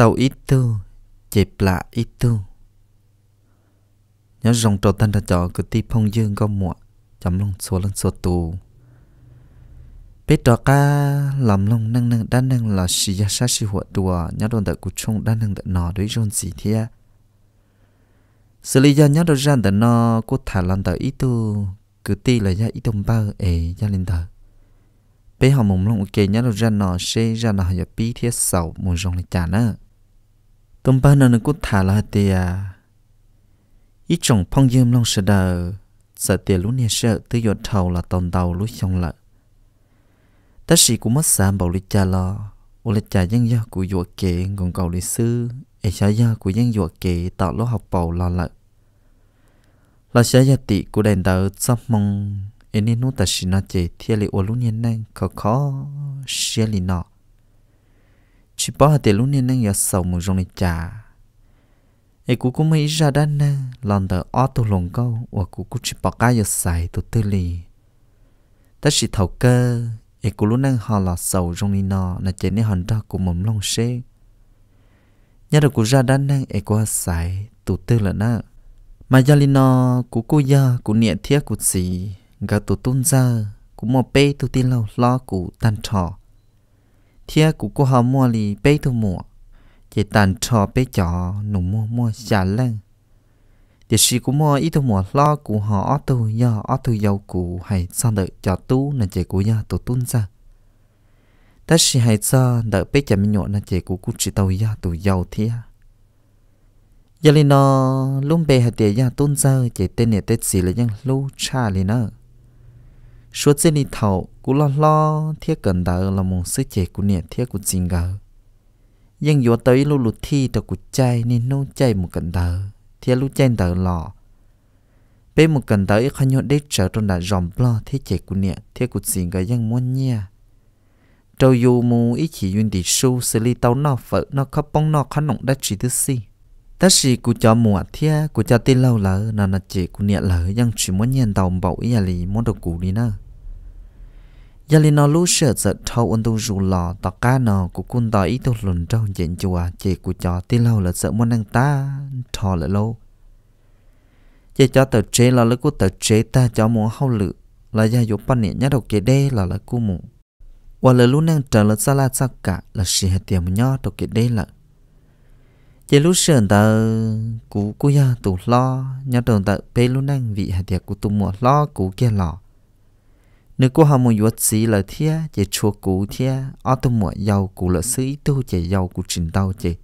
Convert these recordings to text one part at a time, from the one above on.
ít itu chẹp lạ ít itu nhớ dòng trò tan ra trò cứ ti phong dương có muộn chấm lông số lông số tù biết trò ca làm lòng năng năng đan năng là xì gia sa xì hoạt đùa nhớ đồn tại cụ trông đan năng đợi nọ đối rôn gì thế xử lý do nhớ đồn ra đợi nọ cô thả làm tại ít tu cứ ti là gia ít tôm bao ấy gia lên đời bé họ mùng lòng kề nhá ra nọ xe ra nọ giờ bí thiết sầu mùng rong lại chả nữa tôm ba nó nó cũng thả là tìa ít chồng phong diêm lông sợ đờ sợ tìa lúc nè sợ tư giọt thầu là tòn đầu lúc xong lợ ta sĩ cũng mất xa bảo lịch cha lo ô lịch cha dân gia của giọt kề còn cầu lịch sư ê xa gia của dân giọt kề tạo lỗ học bầu lo lợ là sẽ gia tị của đèn tờ sắp mong anh nên nuốt ta xin nó chế thiệt là ôn lúc nhiên năng khó khó xia lì nọ chỉ bỏ hạt tiền lũ nhiên năng giờ sầu mù rong này chả ai cú cũng e mấy ra đan nè lần đầu ở tu lồng câu và cú cũng chỉ bỏ cái giờ xài tu tư lì ta chỉ thầu e cơ ai cú lúc năng họ là sầu rong này nọ là chế nên hòn ra cú mồm long xê nhớ được cú ra đan nè ai cú xài tu tư là nè mà gia lì nọ cú cú giờ cú niệm thiết cú gì gà tổ tôn gia cũng mua bê tổ tiên lâu lo cụ tàn trò thia cụ cô họ mua lì bê tổ mua chỉ tàn trò bê chó nụ mua mua xả lên thì sĩ cũng mua ít tổ mua lo cụ họ ở tổ giờ ở tổ giàu cụ hay sang đợi cho tu là chỉ cụ nhà tổ tôn gia. ta sĩ hay cho đợi bê chả mình nhọ là chỉ cụ cụ chỉ tàu nhà tổ giàu thia giờ lên nó luôn bê hạt tiền nhà tôn gia chỉ tên nhà tên gì là những lưu cha lên nó số chế đi thầu cú lo lo thiết cần đỡ là một sức chế của nẹt thiết của xin gỡ nhưng vừa tới lúc lụt thi tờ của chay nên nô chay một cần đỡ thiết lúc chay đỡ lọ bên một cần đỡ khi nhộn đếch trở trong đã ròm lo thiết chế của nẹt thiết của xin gỡ nhưng muốn nha trâu dù mù ý chỉ duyên tỷ su xử lý tàu nó vợ nó khắp bóng nó khăn nọng đã chỉ thứ gì ta sĩ cụ cho mùa thia cụ cho tin lâu lỡ là là chị cụ niệm lỡ nhưng chỉ muốn nhận tàu bảo ý lì muốn được cụ đi nè giờ lì nó lúc sợ sợ thâu ôn tu rù lò tọ cá nó cụ cun tọ ý tu lùn trâu diện chùa chị cụ cho tin lâu là sợ muốn năng ta thò lại lâu chỉ cho tờ chế là lúc cụ tờ chế ta cho muốn hậu lự là gia dục bắn niệm nhá đầu kế đê là là cụ mù và lời lúc năng trở là xa la xa cả là sĩ hạt tiền nhó đầu kế đê là chỉ lúc sườn tờ cú cú ya tụ lo nhớ đồng tờ bê lúc năng vị hạt tiệt cú tụ mùa lo cú kia lọ nếu cú hào mùa yuột xí là thia chỉ chua cú thia ở tụ mùa giàu cú là sư ít tu chỉ giàu cú trình tàu chỉ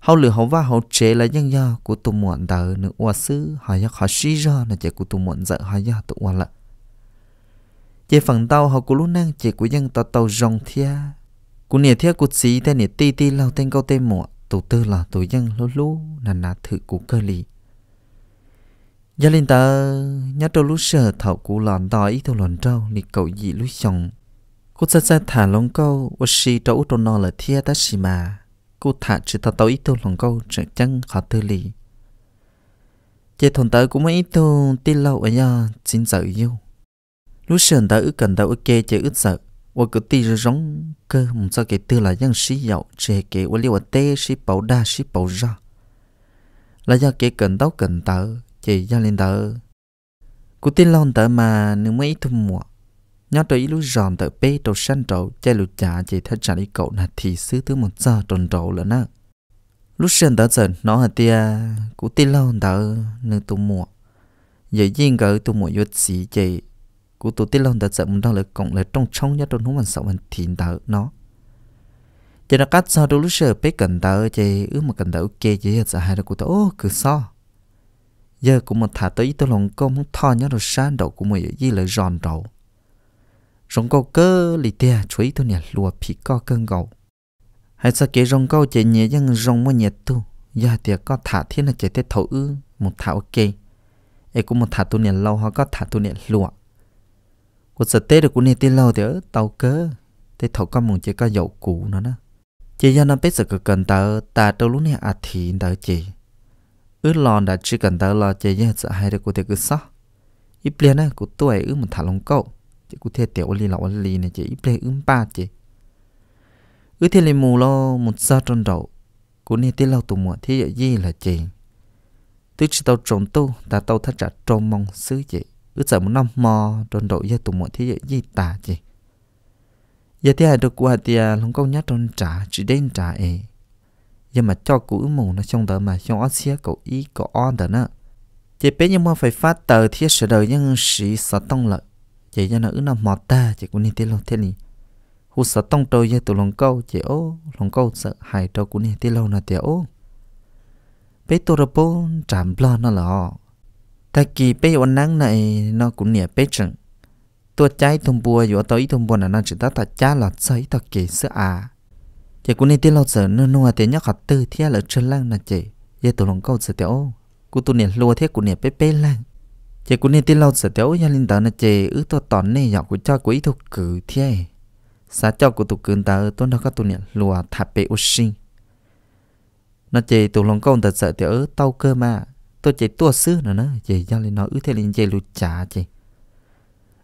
hậu lửa hậu va hậu chế là nhân do cú tụ mùa tờ nữ oa sư họ ya họ sĩ ra là chỉ cú tụ mùa dở họ ya tụ oa lợ chỉ phần tàu họ cú lúc năng chỉ cú dân tàu tàu rong thia cú nè thia cú xí tên nè ti ti lao tên câu tên mùa tổ tư là tổ dân lô lú là nà thử của cơ lì gia đình ta nhớ đâu lúc sợ thảo cú lòn đòi ít thâu lòn trâu nị cậu gì lúc xong, cô xa xa thả lông câu ô xì trâu út nò là thia ta xì mà cô thả chỉ ta tàu ít thâu lòn câu trở chân khó tư lì chế thôn tới cũng mấy ít thâu tin lâu ở nhà xin sợ yêu lúc sợ ta ước cần ta ước kê chế ước sợ 我个地是容个，唔知给得了样西药，这给我哩我爹是保大是保热，là do cái cần tóc cần tờ chỉ do lên tờ cụ tin lon tờ mà nếu mấy thu mùa nhớ tới ít lúc giòn tờ bê đầu xanh trầu chơi lụt chả chỉ thật trả đi cậu là thì xứ thứ một giờ tròn trầu là nè lúc xanh tờ giờ nó hả tia cụ tin lâu tờ nếu thu mùa giờ riêng cái thu mùa vô sĩ chỉ cú tổ tiên lòng đã dạy mình đang là cộng là trong trong nhất trong nó mình sợ mình thìn đỡ nó cho nó cắt sao đôi lúc sợ bé cần đỡ chỉ ước mà cần đỡ ok chỉ là sợ hai là cú tổ ô cứ so giờ cũng một thả tới tôi lòng công thò nhất rồi sáng đầu của mình gì là giòn đầu rong câu cơ lì tia chuối tôi nhẹ lùa phí co cơn gầu hay sao kể rong câu chỉ nhẹ nhưng rong mà nhẹ tu giờ thì có thả thiên là chỉ tết thấu ư một thả ok ấy cũng một thả tôi nhẹ lâu họ có thả tôi nhẹ lùa của sở tế được của nè tê lâu thì ở tàu cơ thế thầu có mong chỉ có dậu cũ nó đó chỉ do năm biết sự cực cần tờ ta đâu lúc này à thì tờ chỉ ứ lòn đã chỉ cần tờ là chỉ do sợ hai được của thế cứ sót ít liền á của tuổi ứ một thả lông cậu chỉ của thế tiểu li lão li này chỉ ít liền ứ ba chỉ ứ thế li mù lo một sao trong đầu của nè tê lâu tụ mùa thế gì là chỉ tức chỉ tàu trộn tu ta tàu thắt chặt trộn mong xứ chị ư sợ muốn năm mò tròn độ giờ tụ mọi thế giới gì tả gì giờ thế hai được qua thì à, lòng câu nhát tròn trả chỉ đến trả ấy giờ mà cho cũ mù nó trong tờ mà trong ót xía cậu ý có on tờ nữa chỉ biết nhưng mà phải phát tờ thiết sở đời nhưng sĩ sợ tông lợi chỉ cho nó ứ nằm mọt ta chỉ cũng nên tiết lâu thế này hú sợ tông trôi giờ tụ lòng câu chỉ ô lòng câu sợ hại trâu cũng nên tiết lâu nó tiệt ô bé tôi rồi bốn chạm lo nó là ta kỳ bây ổn nắng này nó cũng nhẹ bê chừng tôi trái thùng bùa dù tới thùng bùa là nó chỉ ta ta chá là cháy ta kỳ sữa à chỉ cũng nên tiết lâu giờ nó nuôi tiền nhắc học tư thế là chân lang là chị giờ tôi lòng câu giờ tiểu cô tôi nhẹ lùa thế cũng nhẹ bê bê lang chỉ cũng nên tiết lâu giờ tiểu nhà linh tờ là chị ứ tôi tòn này nhỏ của cha của ý thuộc cử thế sa cho của tôi cường tờ tôi nó có tôi nhẹ lùa thả bê ô sinh nó chị tôi lòng câu thật giờ tiểu tao cơ mà tôi chạy tua sư nữa nữa chạy cho lên nó ư thế lên chỉ lụt trả chỉ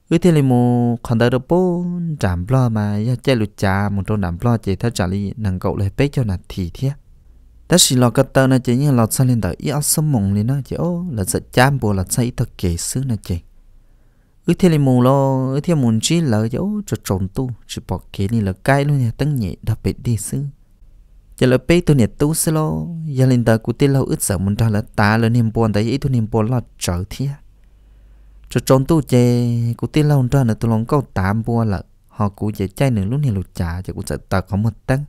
ư thế lên một còn đỡ bố giảm lo mà ya chơi lụt trả một trong giảm lo chỉ thay trả đi nàng cậu lại bé cho nàng thì thế ta là lo cái tờ này chỉ như lọt sang lên đỡ ý ăn sớm mộng lên nó chạy ô là giật chạm bùa là say thật kể sư nữa chạy ư thế lên mù lo ư thế mù chỉ lỡ chỉ ô cho trộn tu chỉ bỏ kế đi là cái luôn nhà tăng nhẹ đặc biệt đi sư giờ là bây tôi nè tu sơ lo giờ linh tờ cụ tiên lâu ít sợ muốn ra là ta là niệm buồn tại ý tôi niệm buồn là trở thia cho trốn tu chê cụ tiên lâu ra là tôi lòng câu tạm buồn là họ cụ dễ chay nửa lúc này lục trả cho cụ sợ ta có một tăng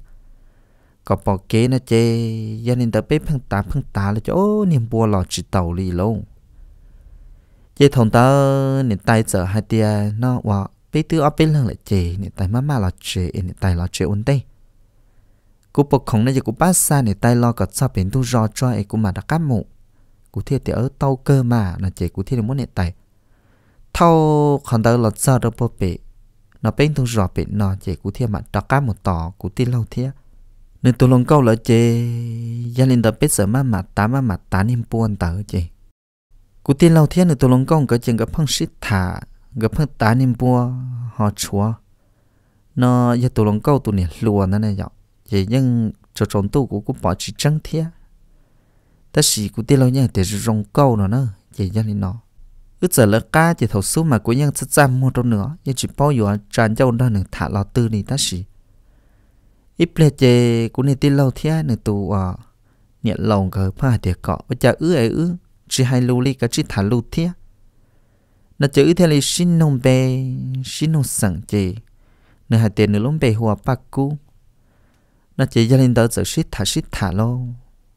có bỏ kế nó chê giờ linh tờ bây phăng tà phăng tà là chỗ niệm buồn là chỉ tàu lì luôn. Giờ thằng tớ niệm tay sợ hai tia nó wow bây tư ở bên lần lại chê niệm tay má má là chê niệm tay là chê ổn định cú bọc khổng này giờ cú bát xa này tay lo cả sao bên tu rò cho ấy cú mà đã cáp mụ cú thiệt thì ở tàu cơ mà là chỉ cú thiệt muốn hiện tay thâu còn đâu là sao đâu bọc bị nó bên tu rò bị nó chỉ cú thiệt mà đã cáp một tỏ cú tin lâu thiệt nên tôi lòng câu là chị gia đình tập biết sợ mà mà tá mà mà tá nên buồn tớ chị cú tin lâu thiết nên tôi lòng câu cái chuyện gặp phong xít thả gặp phong tá nên buồn họ chúa nó giờ tôi lòng câu tôi này lùa nó này dọc nhưng cho cũng chỉ chỉ chân thiệt, ta nữa nó, nó, cứ giờ là cá thì thầu số mà của nhân sẽ giảm một đâu nữa nhưng chỉ bao giờ tràn dâu đó nửa thả lò tư này ta xì ít lệ chê của nên tin lâu thiệt, nửa tu à nhận lòng cái pha thiệt cọ bây giờ ứ ấy ứ chỉ hai lưu ly cái chỉ thả lưu thiệt, nó chữ thế là xin nông bè xin nông sẵn chê nửa hai tiền nửa lông bè hoa bạc cú nó chỉ gia đình đó giờ xít thả xít thả lo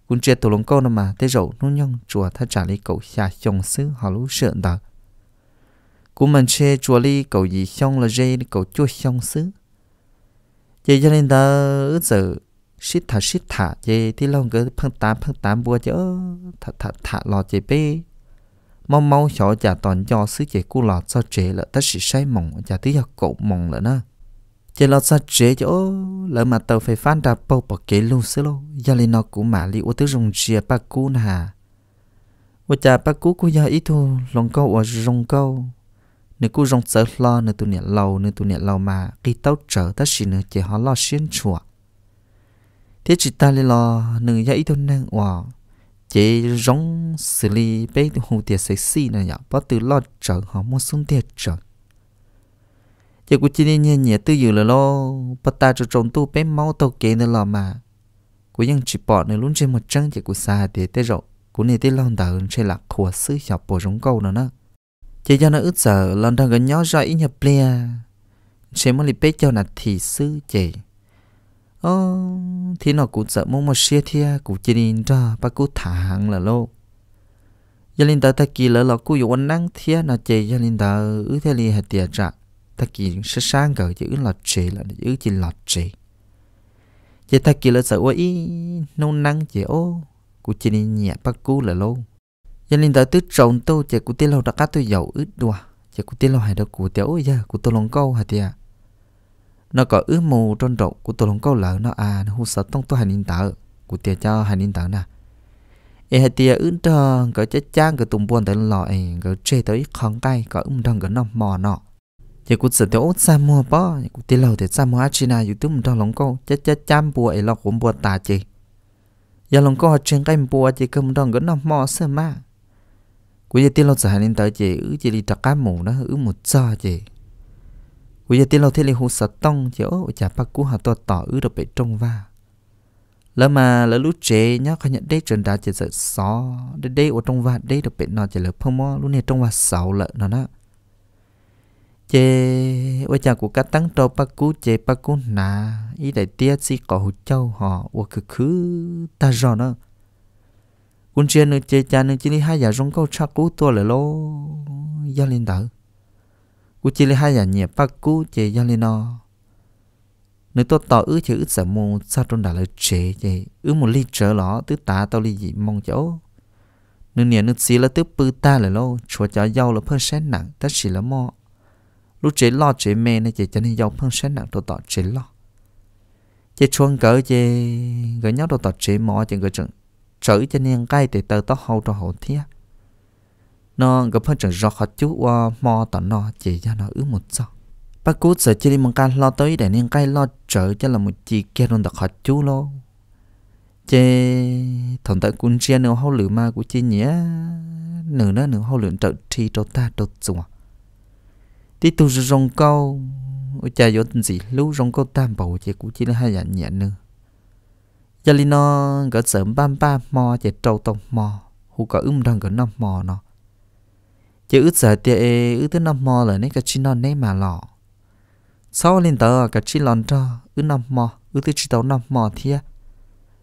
cũng chia tù lông câu mà thế rồi nó nhông chùa thà trả lý cầu xà chồng xứ họ lũ sợ đó cũng mình chê chùa lý cầu gì xong là dê cậu chua xong xứ chỉ gia đình đó giờ xít thả xít thả chỉ thì lòng cứ phân tám phân tám bùa chớ thả thả thả lò chỉ bê mau mau xỏ chả toàn cho xứ chỉ cú lọt cho chế là tất sĩ say mỏng chả tí cho cậu mỏng là nó chỉ lo sa chế chỗ lỡ mà tàu phải phan đạp bầu bỏ kế luôn xí lô gia lên nó cũng mà li ô tứ rồng chia ba cú nà ô cha ba cú cô gia ít thu lòng câu ở rồng câu nếu cú rồng sợ lo nếu tụi nè lâu nếu tụi nè lâu mà khi tàu trở ta xin nữa chỉ họ lo xuyên chùa thế chỉ ta lên lo nếu gia ít thu năng wow chỉ rong xử lý bấy hồ tiệt sexy nè nhở bắt từ lo trở họ mua xuống tiệt trở giờ cô chỉ nên nhẹ nhẹ tư dự là lo bắt ta cho trồng tu bé máu tàu kế nữa là mà chỉ bỏ nữa luôn trên một trăng giờ cô xa để tới rồi cô này tới lòng đào sẽ là khua sư học bổ giống câu nữa nữa chỉ cho nó ước giờ lòng đào gần nhỏ ra ít nhập lea trên một lì bé cho là thị sư chị ô thì nó cũng sợ muốn một xe thia cũng chỉ nên ra ba cô thả hàng là lâu gia linh ta ta kỳ lỡ lọ cô dùng ăn năng thia nó chạy gia linh ta ứ theo li hạt tiệt trạng ta kỳ sẽ sáng gỡ chữ là trị là chữ chỉ là trị chỉ ta kỳ là sợ ôi nâu năng chỉ ô của chỉ đi nhẹ bắt cú là lâu gia đình ta tứ trồng tôi chỉ của tiêu lâu đã cắt tôi dầu ướt đùa chỉ của tiêu lâu hay đâu của tiêu ôi giờ của tôi lòng câu hả tia nó có ướt mù trong rộng của tôi lòng câu lỡ nó à nó hú sợ tông tôi hành tạo của tia cho hành tạo nè e hai tia ướt tròn cỡ chết chang cỡ tùng buồn tới lọ e cỡ chê tới khóng cay cỡ ướt đông cỡ nằm mò nọ giờ cũng sợ tới ốt xa mua bó giờ cũng tiêu lâu thì xa mua á china youtube mình đang lòng câu chết chết chăm bùa ấy lo cũng bùa tà chị giờ lòng câu trên cái bùa chị cầm đo ngỡ nó mò sơ mà cũng giờ tiêu lâu sợ nên tới chị ứ chị đi trạc cá mù nó ứ một cho chị cũng giờ tiêu lâu thì đi hồ sơ tông chị ô chả bắt cú họ to tỏ ứ được bị trông va lỡ mà lỡ lúc chế nhá khai nhận đấy trần đá chỉ sợ xó đấy đấy ở trong va đấy được bị nó chỉ lỡ phong mò luôn này trong va sáu lợn nó đó chê với cha của các tăng trâu pa cú chê pa cú nà ý đại tia si cỏ hụt châu họ và cứ cứ ta rõ nó quân chia nữa chê cha nữa chỉ đi hai giờ rong câu cha cú tua lại lô gia lên đỡ cú chỉ đi hai giờ nhẹ pa cú chê gia lên nó nếu tôi tỏ ứ chữ ứ sợ mù sa trong đà lời chế chế, ứ một ly trở lọ tứ tá tao ly dị mong chỗ nếu nhẹ nước xí là tứ bư ta lại lô chùa chó dâu là phơi sen nặng tất chỉ là mò lúc chế lo chế mê này chế cho nên dòng phong sáng nặng đồ tỏ chế lo chế chuông cỡ chế gỡ nhóc đồ tỏ chế mỏ chế gỡ chừng trở cho nên cái để tờ tóc hậu đồ hậu thia nó gặp phong chừng rõ khó chú qua ờ, mò tỏ nó chế cho nó ứ một giọt, bác cút sợ chế đi mong ca lo tới để nên cái lo trở cho là một chị kia rồi đặc khó chú lo chế thằng ta cũng chia nếu hậu lửa ma của chế nhé nửa nữa nửa hậu lửa trở thi cho ta cho chuột tí tu rong câu ôi cha vô tình gì lú rong câu tam bầu chỉ cũng chỉ là hai dạng nhẹ nữa cho nên nó gỡ sớm bam ba mò chỉ trâu tông mò hú có um đang gỡ năm mò nó chỉ ướt giờ tiề ướt tới năm mò là nấy cái chi non nấy mà lọ sau lên tờ cái chi lon cho ướt năm mò ướt tới chi tàu năm mò thia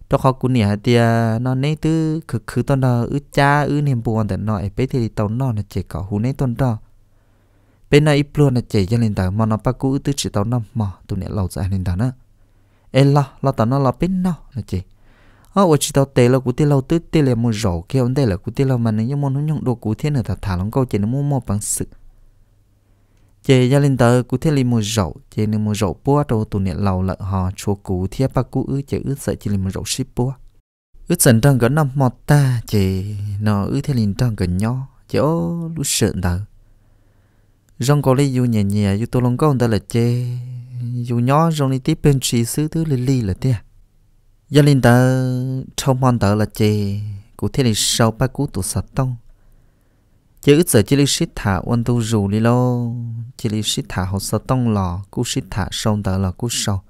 đó khó cú nỉa tiề nó nấy tứ khử khử tuần đó ướt cha ướt niềm buồn để nó ấy bé thì tàu nó là chỉ có hu nấy tuần đó bên này ít luôn chạy ra lên tàu mà nó bắt cú tứ chỉ tàu năm mà tụi nè lâu ra lên tàu nữa em lo lo tàu nó lo bên nào là chị à ở chỉ tàu tê là cú tê lâu tứ tê là một rổ kia ông đây là cú tê lâu mà nếu như muốn nhận đồ cú thế nữa thà thả lòng câu chị nó mua mua bằng sự chị ra lên tàu cú thế là một rổ chị nên một rổ búa đồ tụi nè lâu lợ họ chùa cú thế bắt cú ứ chị ứ sợ chị là một rổ ship búa ứ sần trăng gần năm mọt ta chị nó ứ thế liền trăng gần nhau chị ô lúc sợ tàu rong có lấy dù nhẹ nhẹ dù tôi lòng con ta là chê dù nhỏ rong đi tiếp bên chỉ xứ thứ lì lì là tia gia linh ta trong mòn ta là chê cụ thế này sau ba cú tụ sập tông chỉ ít giờ chỉ lấy xít thả quan tu rủ đi lo chỉ lấy xít thả học sập tông lò cú xít thả sông ta là cú sau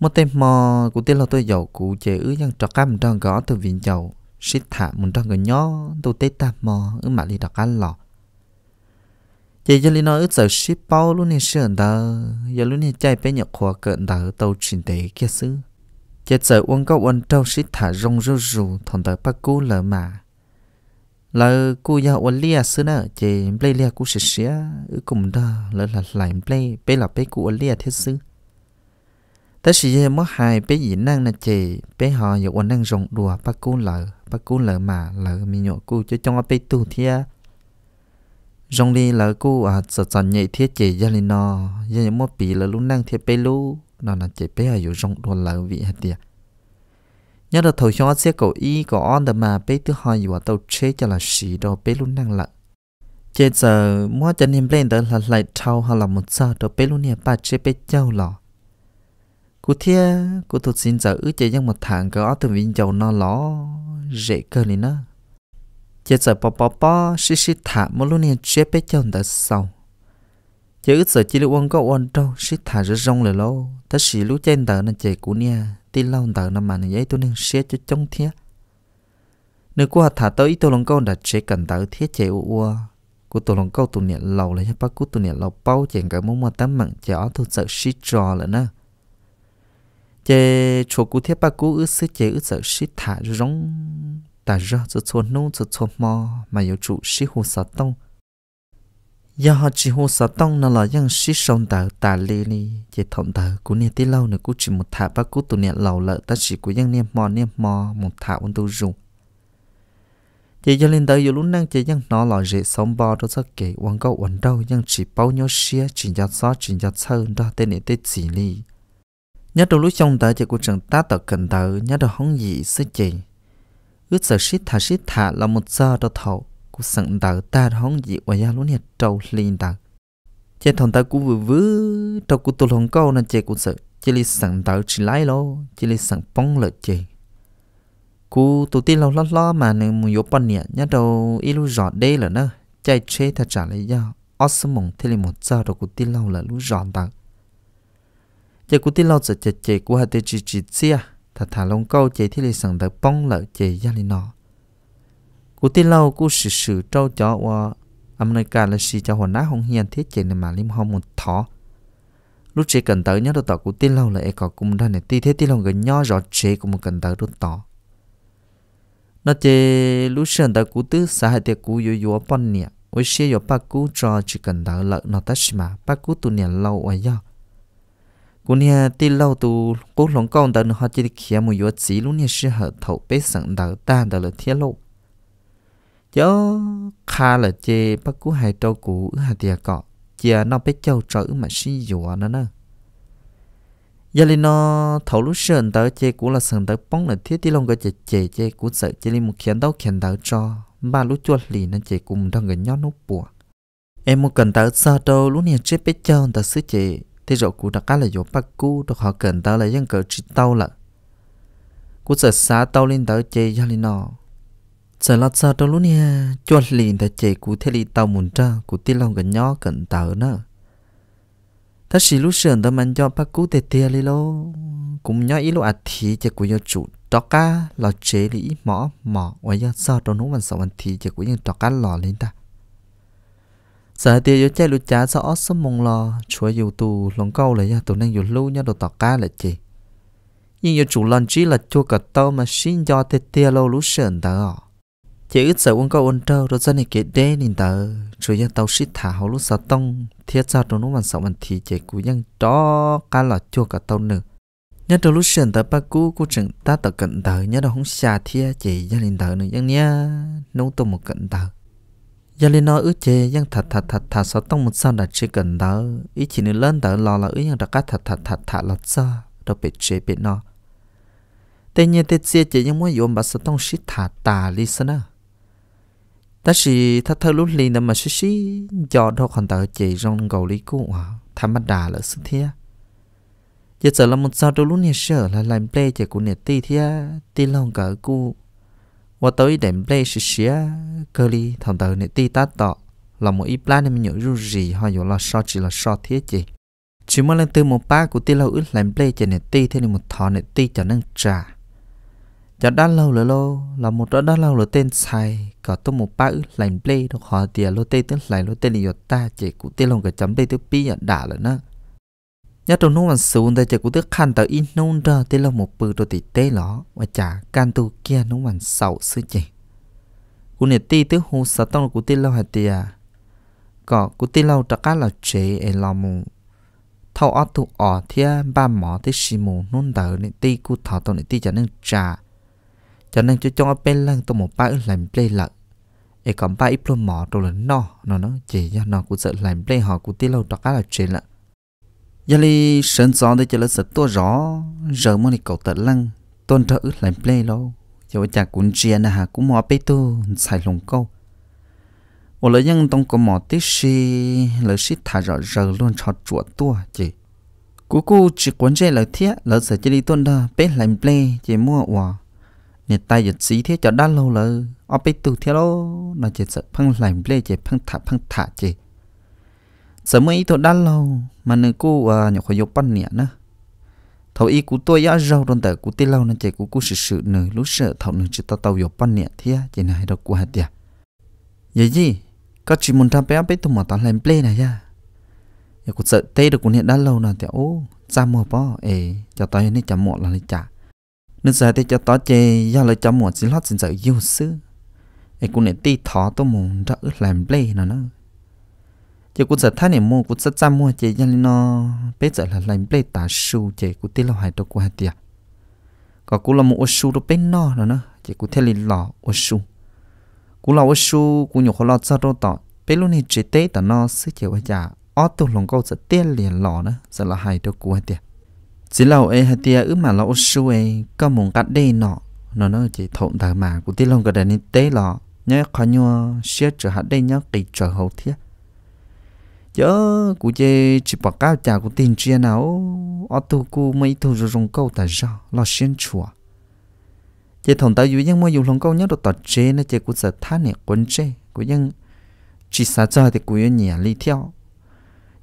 một tên mò cụ tên là tôi giàu cụ chế ứ dân trọ cá mình đang gõ từ viện giàu xít thả mình đang gõ nhó tôi tết ta mò ứ mà đi đọc ăn lọ giờ giờ nó ít giờ ship bao luôn nè sườn đó giờ luôn nè chạy bé nhặt khoa cận đó tàu chuyển tế kia xứ giờ giờ uống có uống trâu ship thả rong rú rú thằng tớ bắt cú lỡ mà lỡ cú giờ uống lia xứ nè giờ play lia cú sẽ xía ở cùng đó lỡ là lại play bé là bé cú uống lia thế xứ tới sự giờ mất hai bé gì năng nè chị bé họ giờ uống năng rong đùa bắt cú lỡ bắt cú lỡ mà lỡ mình nhậu cú cho trong bé tu thia rong đi là cô à sợ sợ nhảy thiết chế gia đình nó gia đình mua bì là lúc năng thiết bê lu nó là chế bê ở à, rong đồn là vị hạt tiệt nhớ là thầu cho xe cầu y có on đờ mà bê thứ hai vừa à, tàu chế cho là sĩ đồ bê lúc năng lợ chế giờ mua chân em lên đó là lại thâu hoặc là một giờ đồ bê lúc nè ba chế bê châu lò cú thia cú tụt xin giờ ước chế trong một tháng có từ vinh dầu nó lỏ dễ cơ này nữa chết giờ bò bò bò xí xí thả một lúc này chết bé chân đã sau chế ít giờ chỉ lúc ông có ông đâu xí thả rất rong lời lâu ta xí lúc trên tờ nó chế cũ nha tí lâu tờ nó mà này giấy tôi nên xé cho trông thiệt nếu qua thả tới tôi lòng câu đã chết cần tờ thiết chế u u của tôi lòng câu tụ niệm lâu là bác cô tụ niệm lâu bao chuyện cả muốn mà tấm mặn chó tôi sợ xí trò là nè chế chỗ cô thiết bác cô ước xí chế ước sợ xí thả rong ta ra cho cho nô cho cho mò mà yêu chủ sĩ hồ sa tông giờ họ chỉ hồ sa tông nó là những sĩ sông tờ tà lê ni chỉ thòng tờ cú nè tí lâu nữa cú chỉ một thả ba cú tụ nè lầu lợ ta chỉ cú những nè mò nè mò một thả ôn tu dùng chỉ cho lên tới yêu lúc năng chỉ những nó là dễ sống bò đó cho kể quan câu quan đâu nhưng chỉ bao nhiêu xia chỉ cho gió chỉ cho sơn đó tên nè tên chỉ ly nhớ đầu lúc trong tới chỉ có chẳng ta tờ cần tới nhớ đầu không gì sức chỉ ước giờ sĩ thả sĩ thả là một giờ đó thầu cú sẵn đào ta hóng dị và gia luôn hết trâu liền đào chế thằng ta cú vừa vừa trâu cú tu lòng câu nên chế cú sợ chế li sẵn đào chỉ lái lo chế li sẵn bóng lợi chế cú tu tin lâu lâu lo mà nên mù yếu bận nhẹ nhá đầu ilu giọt đây là nữa chạy chế thật trả lại ớt awesome mong thế li một giờ rồi cú tin lâu là lú giọt đào chế cú tin lâu giờ chế chế cú hạt chỉ chỉ chia à thà thà lông câu chế thì lì sẵn đặc bông lợi chế gia lì nọ cú tí lâu cú sử sử trâu chó và America là sĩ cho hồn ná hồng hiền thiết chế này mà lim hông một thỏ lúc chế cần tới nhớ đồ tỏ cú tí lâu là e có cùng đàn này tí thế tí lâu gần nho rõ chế của một cần tới đồ tỏ nó chế lúc sườn tới cú tứ xa hệ tiệc cú yếu yếu bọn nè với xe yếu bác cú cho chỉ cần tới lợi nó tất mà bác cú tụ nè lâu ở do cô nha tin lâu tu cố lòng con tờ họ chỉ kia một yếu chỉ lúc nha sẽ hợp thấu bế sẵn đỡ ta đỡ là thiết lộ chớ kha là chê bắt cú hai trâu cũ hà tiề cọ chia nó bế châu trở mà suy dùa nó nè giờ lên nó thấu lúc sườn tớ chê cú là sườn tớ bóng là thiết tí lòng cái chê chê chê cũ sợ chê lên một khiến đau khiến đau cho ba lúc chuột lì nó chê cùng đang người nhót nút bùa em một cần tớ sao đâu lúc nha chê bế châu tớ sứ chê thế rồi cụ đặt cái là chỗ bắc cụ được họ cần tao là dân cờ chỉ tao là cụ sợ xa tao lên tới chơi cho lên nọ, sợ lót sao tao luôn nha, cho liền tới chơi cụ thế li tao muốn ra cụ tin lòng gần nhỏ cần tao nữa thật sự lúc sườn tao mang cho bắc cụ tê tê đi lô cũng nhỏ ý lúc à thì chơi cụ nhớ chủ cho cá lò chế lý mỏ mỏ ngoài ra sao tao nấu mình sợ mình thì chơi cụ nhớ cho cá lò lên ta giờ thì yo chạy lu chả sao ót sớm mông lo chúa yêu tu lòng câu lại ya tụi nên yêu lưu nhá đồ tọt cá lại chị nhưng yêu chủ lần trí là chua cả tàu mà xin cho tê tê lâu lú sờn tờ chỉ ít sợ uống câu uống trâu rồi dân này kể đê nên tờ chúa ya tàu xít thả hậu lú sao tông thiết sao tụi nó mà sợ mình thì chị cú nhân đó cá là chua cả tàu nữa nhớ đầu lúc sườn tới ba cú cú chừng ta tới cận tới nhớ đầu không xa thia chỉ gia đình tới nữa nhớ nhá nấu tô một cận tới giờ lên nó ước chế nhưng thật thật thật thật sao tông một sao đặt chỉ gần đó ý chỉ nên lớn đỡ lo là ước nhưng đặt cá thật thật thật thật là sao đâu bị chế bị nó thế nhiên thế chia chỉ nhưng mỗi yếm bà sao tông shit thả tà đi sao nữa ta chỉ thật thơ lúc liền mà xí xí do đâu còn tờ chỉ rong cầu lý cũ à tham bắt đà là sự thế giờ giờ là một sao đâu lúc này sợ là làm play chỉ của nè ti thế ti lòng cỡ cũ ว่าตัวอีเดมเบลชเชียเกลีทำตัวเนี่ยตีตาต่อเราหมดอีปลาเนี่ยมันอยู่รูจีหอยอยู่เราชอจีเราชอเทียจี chỉ mới lên từ một ba của tiêu lâu ít làm play trên nét ti thế nên một thọ nét ti cho nâng trà cho đã lâu rồi lô là một đã lâu rồi tên sai có tôi một ba làm play đó họ tiền lô tê tức lại lô tê là ta chỉ của tiêu lâu cái chấm play tức pi đã rồi nữa nhà trong nông ăn sụn đây chỉ có tức khăn tờ in nông ra tê là một bữa rồi thì tê lỏ và trả can tu kia nông ăn sầu sư chè cũng này tê tức hồ sa tông cũng tê là hạt tì có à. cũng tê lâu trắc cá là chế ấy là mù thâu ở tu ở thia ba mỏ tê xì mù nông đỡ nè tê cũng thọ tông nè tê chả nên trả cho nên cho cho bên lăng tôi một ba ức làm play lợ ấy còn ba ít plum mỏ rồi là no nó nó chỉ ra nó cũng sợ làm play họ cũng tiết lâu cá là chế lợ giờ li sơn gió đây chỉ là sợ tua rõ giờ mới đi cầu tận lăng tuần trợ làm lại play lâu giờ chả cũng chia nà cũng mò bê tu xài lồng câu ở lỡ nhân tông có mò tí xì lỡ xí thả rõ giờ luôn cho chuột tua chị cú cú chỉ quấn chơi lời thiết lỡ sợ chỉ đi tuần đờ bê làm play chỉ mua quả nhiệt tay giật xí thiết cho đã lâu lỡ ở bê tu thiết lâu nó chỉ sợ phăng làm play chỉ phăng thả phăng thả chị sớm mấy tôi đã lâu mà nè cô à nhỏ khỏi dục bắn nè nữa thầu y của tôi á rau đòn tờ của tê lâu nên chạy của cô sự sự nở lúc sợ thầu nè chỉ ta tàu dục bắn nè thế à chỉ này đâu của hạt tiệt vậy gì có chỉ muốn tham bé bé thùng mà toàn làm play này ya giờ cũng sợ tê được cũng hiện đã lâu nè thì ô ra mua bò ê cho tao nên chả mọ là lấy trả nên giờ thì cho tao chơi do lấy chả mọ xin lót xin sợ yêu sư ê cô này tê thó tôi muốn đỡ làm play nè nữa chỉ cũng sợ thay niệm mua cũng sợ chăm mua chỉ dân nó bây giờ là lành bây ta su chỉ cũng tiếc là hại đâu của hạt tiệt có cũng là một su đâu bên nó nữa nữa chỉ cũng theo lịch lò su cũng là su cũng nhiều khó lo cho đâu tỏ bây luôn này chỉ tế tả nó sẽ chỉ qua giả ở tu lòng câu sẽ tiếc liền lò nữa sẽ là hại đâu của hạt tiệt chỉ là ấy hạt tiệt ứ mà là su ấy có muốn cắt đây nọ nó nó chỉ thộn thở mà cũng tiếc lòng cái đấy tế lò nhớ khó nhua xia trở hạt đây nhớ kỳ trở hậu thiết chớ cụ chê chỉ bỏ cao chả cụ tin chia à nào ở tu cụ mấy thu rồi rong câu tại sao lo xuyên chùa chê thằng tao dù nhưng mà dùng lòng câu nhớ được tọt chê nó chê cụ sợ than nè quấn chê cụ nhưng chỉ sợ cho thì cụ yên nhẹ li theo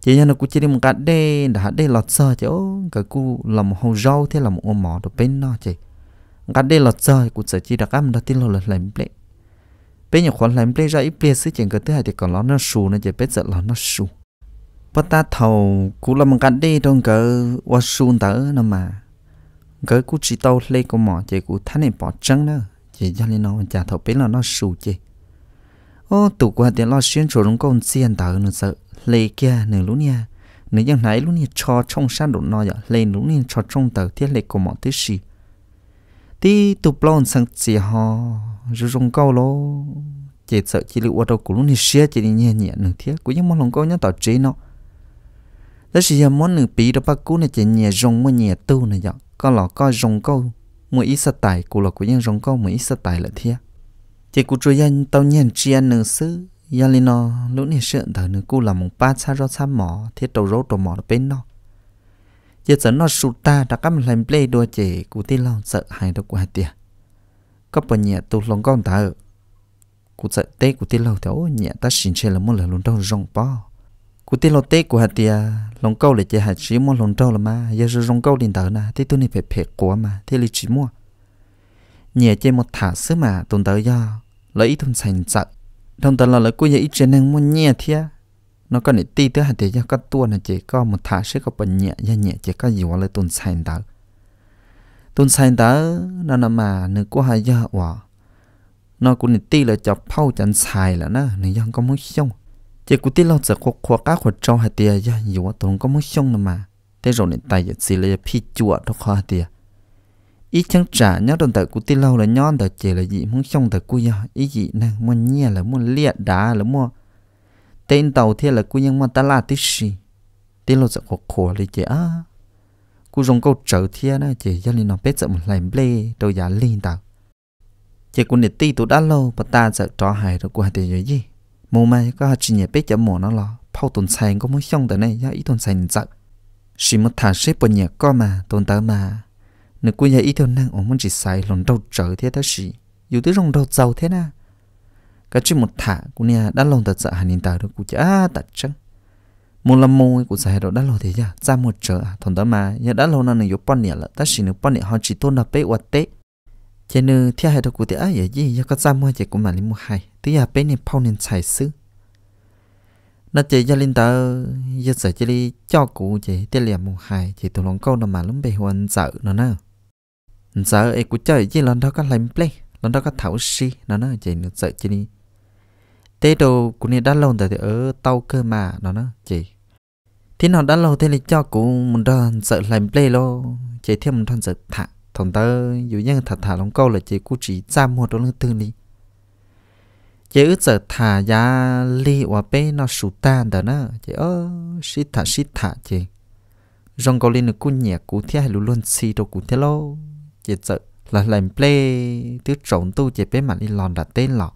chê nhân nó cụ chê đi một cái đê đã đê lọt sợ chớ cái cụ làm một hầu rau thế là một ôm mỏ được bên nó chê cái đê lọt sợ cụ sợ chỉ đã cắm đã tin lo là làm bể, bên nhà khoản làm bể ra ít bể sự chuyện cái thứ hai thì còn nó nó sù nó chê biết sợ là nó sù bất ta thầu cú làm cái đi trong cỡ wa sun tớ nó mà cỡ cú chỉ tàu lê của mỏ chỉ cú thán này bỏ trắng nữa chỉ cho nên nó trả thầu biết là nó sù chỉ ô tụ qua tiền lo xuyên rồi đúng con xiên tớ nó sợ lê kia nửa lũ nha nửa dân nãy lũ nha cho trong san đụng nó giờ lê lũ nha cho trong tớ thiết lệ của mỏ tới gì tí tụ plon sang chỉ họ rồi dùng câu lô chỉ sợ chỉ lưu ở đầu của lúc này xia chỉ đi nhẹ nhẹ nửa thiết cũng giống một lòng câu nhá tỏ trí nó đó chỉ là món nửa bí đó bác cú này chỉ nhẹ rong mua nhẹ tu này vậy có lọ có rong câu mua ít sợi tài cụ lọ của nhân rong câu mua ít sợi tài là thế chỉ cụ chơi nhân tao nhận chia nửa xứ giờ lên nó lúc này sợ thở nửa cụ là một ba xa rõ xa mỏ thiết đầu rốt đầu mỏ ở bên nó giờ sợ nó sụt ta đã cắm làm play đua chỉ cụ tin lòng sợ hại đâu của hai tia có bao nhẹ tu lòng con thở cụ sợ tê cụ tin lâu theo nhẹ ta xin chơi là muốn là luôn đâu rong bao cụ tin lâu tê của hai tia lòng câu lại chỉ hạt chỉ mua lòng trâu là mà giờ rồi lòng câu điện tử nè thì tôi này phải phải của mà thì lì chỉ mua nhẹ chơi một thả sứ mà tồn tới do lấy ít thôn sành sợ thông tờ là lấy cô giờ ít chuyện năng mua nhẹ thia nó có để ti tới hạt thì do các tua là chỉ có một thả sứ có bệnh nhẹ do nhẹ chỉ có gì là tồn sành đỡ tồn sành đỡ nó là mà nữ cô hai do hòa nó cũng để ti là cho phao chẳng xài là nó nữ do có muốn xong chỉ cụ tí lâu giờ khoa khoa cá khoa trâu hạt tiề ya nhiều tụng có muốn xong mà thế rồi nên tay giờ xì lấy phi chùa đó khoa tiề ý chẳng trả nhớ đồng tại cụ tí lâu là nhon tờ chỉ là gì muốn xong tờ cụ ya ý gì nè muốn nhẹ là muốn liệt đá là mua tên tàu thì là cụ nhưng mà ta là tí gì tí lâu giờ khoa khoa lấy chị á cụ dùng câu trở thiên đó chị gia linh nó biết sợ một lần ble đâu giá linh tàu chị cụ nít tí tụ đã lâu và ta giờ trò hài rồi cụ hạt tiề gì mù mai có hạt chín nhẹ bế chả mỏ nó lo phao tuần sành có muốn xong tới này ya ít tuần sành giặc chỉ một thằng xếp bọn nhẹ có mà tuần tới mà nếu cô ya ít tuần năng ông muốn chỉ xài lòn đầu trở thế đó chỉ dù tới rong đầu giàu thế na cái chuyện một thả của nè đã lòn thật sợ hành hiện tại được cô chả tật chứ một lần mua cô xài đó đã lòn thế ya ra một trở tuần tới mà ya đã lòn nó này yếu bận nhẹ là ta chỉ nếu bận nhẹ họ chỉ tuần là bế hoạt tết cho nên theo hệ thống của thì ấy gì do có ra mua chỉ của mà linh mua hay thứ nhà bên này phong nên xài xứ nó chỉ gia linh tờ giờ sở chỉ đi cho cụ chỉ tiền liền mua hay chỉ tụi lòng câu nó mà lắm bề hoàn sợ nó nè sợ ấy cụ chơi chỉ lần đó có làm play lần đó có thảo si nó nè chỉ nó sợ chỉ đi tế đồ cụ này đã lâu rồi thì ở tàu cơ mà nó nè chỉ thế nó đã lâu thế là cho cụ một đơn sợ làm play lo chỉ thêm một đơn sợ thẳng thằng tớ dù nhân thật thả lòng câu là chỉ cú chỉ ra mua đó lưng tư đi chế ước giờ thả giá li và bé nó sụ tan đó nè chế ơ xí thả xí thả chế rong câu lên cú nhẹ cú thế hay luôn xì đâu cú thế lâu chế giờ là làm play tứ trộn tu chế bé mặt đi lòn đặt tên lọ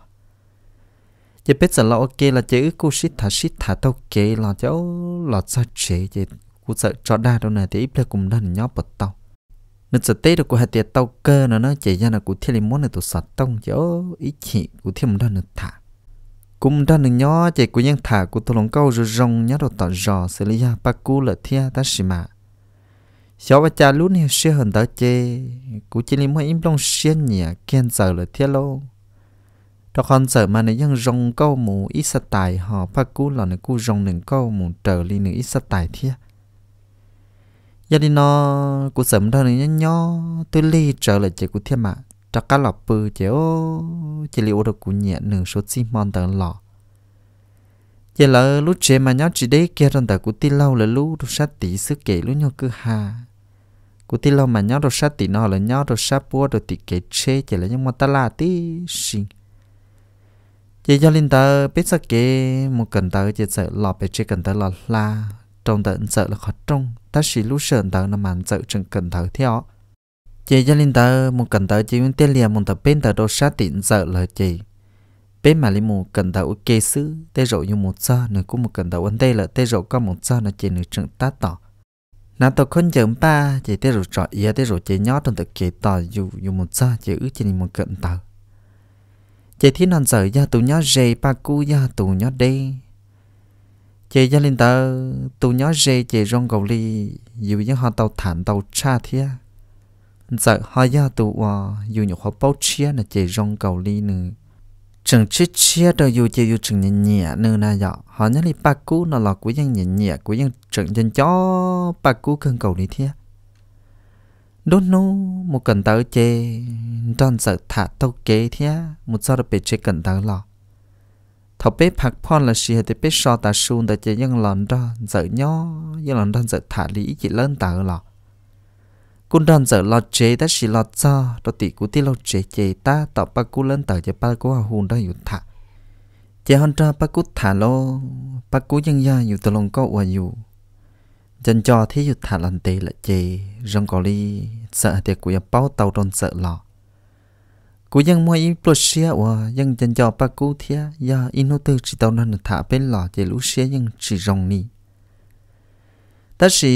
chế bé giờ là ok là chế ước cú xí thả xí thả tao kê là cháu là sao chế chế cú sợ cho đa đâu này thì ít là cùng đàn nhóc bật tao nó sẽ tết được của hạt tiền tàu cơ nó nó chỉ ra là của thiên linh muốn là tổ sọt tông chứ ý chị của thiên một đơn được thả cũng đơn được nhỏ chỉ của nhân thả của tổ lòng câu rồi rồng nhớ đồ tỏ rò xử lý ra ba cú là thiên ta xì mà xéo và cha lúc này xe hơn tới chê của thiên linh muốn im long xuyên nhỉ kiên giờ là thiên lâu đó còn giờ mà nó nhân rồng câu mù ít sát tài họ ba cú là nó cú rồng nừng câu mù trở lên nừng ít sát tài thiên giờ đi nó cũng sớm thôi này nhỏ tôi lì trở lại chơi cụ thiên mà cho cá lọc bự chỉ ô chỉ liệu được cụ nhẹ nửa số xi mòn tận lọ giờ là lúc chơi mà nhóc chỉ đấy kia rằng tờ cụ ti lâu là lúc đồ sát tỷ sức kể lúc nhau cứ hà cụ ti lâu mà nhóc đồ sát tỷ nó là nhóc đồ sát bua đồ tỷ kể chế chỉ là những mà ta là tí xin giờ cho linh tờ biết sao kể một cần tờ chỉ sợ lọ bị chơi cần tờ là la trong tận sợ là khó trông ta chỉ lúc sợ tờ là màn sợ chừng cần thở theo chị gia linh tờ một cần tờ chỉ muốn tiền liền một tờ bên tờ đồ sát tiện sợ là chị bên mà linh một cần tờ kê xứ tê rồi như một giờ nữa cũng một cần tờ vấn đề là tê rồi có một giờ là chị nữ chừng ta tỏ nãy tờ không chấm ba chị tê rồi trọ ý tê rồi chị nhót trong tờ kể tỏ dù dù một giờ chị ước chị một cần tờ chị thiên hòn sợ gia tụ nhót dây ba cu gia tụ nhót đây chị gia linh tờ tụ nhó dê chị rong cầu ly dù những họ tàu thản tàu cha thia giờ họ gia tụ hòa dù những họ bao chia là chị rong cầu ly nữa chừng chết chia đầu dù chị dù chừng nhẹ nhẹ nữa là dọ họ nhớ đi ba cú nó là của dân nhẹ nhẹ của dân chừng dân chó ba cú cơn cầu ly thia đốt nô một cần tàu chê tròn sợ thả tàu kế thia một giờ được bị chê cần tàu lọ thọ bé phạc phòn là xì thì bé so ta sun ta chơi những lần đó dở nhó những lần đó dở thả lý chỉ lớn tờ lọ cún đòn giờ lo chế ta chỉ lo cho đó tỷ cú tí lo chế chế ta tạo ba cú lớn tờ cho ba cú hùn thả chế hơn ra ba cú thả lo ba cú nhân gia อยู่ từ lòng có uà อยู่ chân cho thả lần tê là chế rong có ly sợ thì cú ya bao tàu đòn sợ lọ กูยังมวยปลดเสียว่ายังจันจอปากูเทียยาอินโนเตอร์จิตเอานั่นถ้าเป็นหล่อเจลุเสียยังจีรงนี่แต่สิ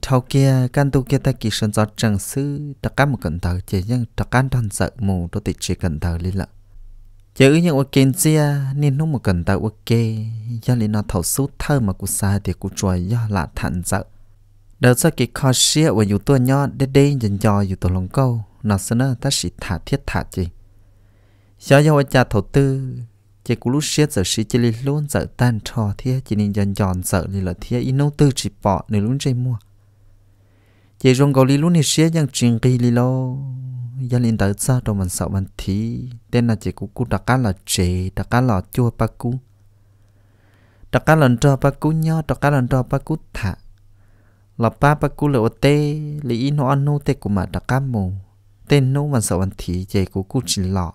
เท่าเกียกันตัวเกียตะกี้สนจอดจังซื้อตะกันมกันเถอเจยังตะกันทันสักมูตัวติดเจกันเถอลิละเจอยังว่าเกณฑ์เสียนี่นุ่มกันเถอว่าเกยาลินอเท่าสู้เธอมากูซาเดียกูจวยยาละทันสักเดี๋ยวสักกี่คอเสียว่าอยู่ตัวย่อเด้เด้ยันจออยู่ตัวลงเก้า nó sẽ nó ta chỉ thả thiết thả gì cho nhau cha thổ tư chỉ cú lúc xiết giờ xí chỉ luôn giờ tan trò thế chỉ nên dần dần giờ thì là thế ít nấu tư chỉ bỏ nên luôn chơi mua chỉ rong gò li luôn thì xiết chẳng chuyện kỳ li lo dân lên tới sao đâu mình sợ mình thì tên là chỉ cú cú đặc cá là chế đặc cá là chua ba cú đặc cá lần trò ba cú nhau đặc cá lần trò ba cú thả là ba ba cú là ô tê lý nó ăn nô tê của mà đặc cá mù tên nô mà sở anh thì dễ của cô chỉ lọ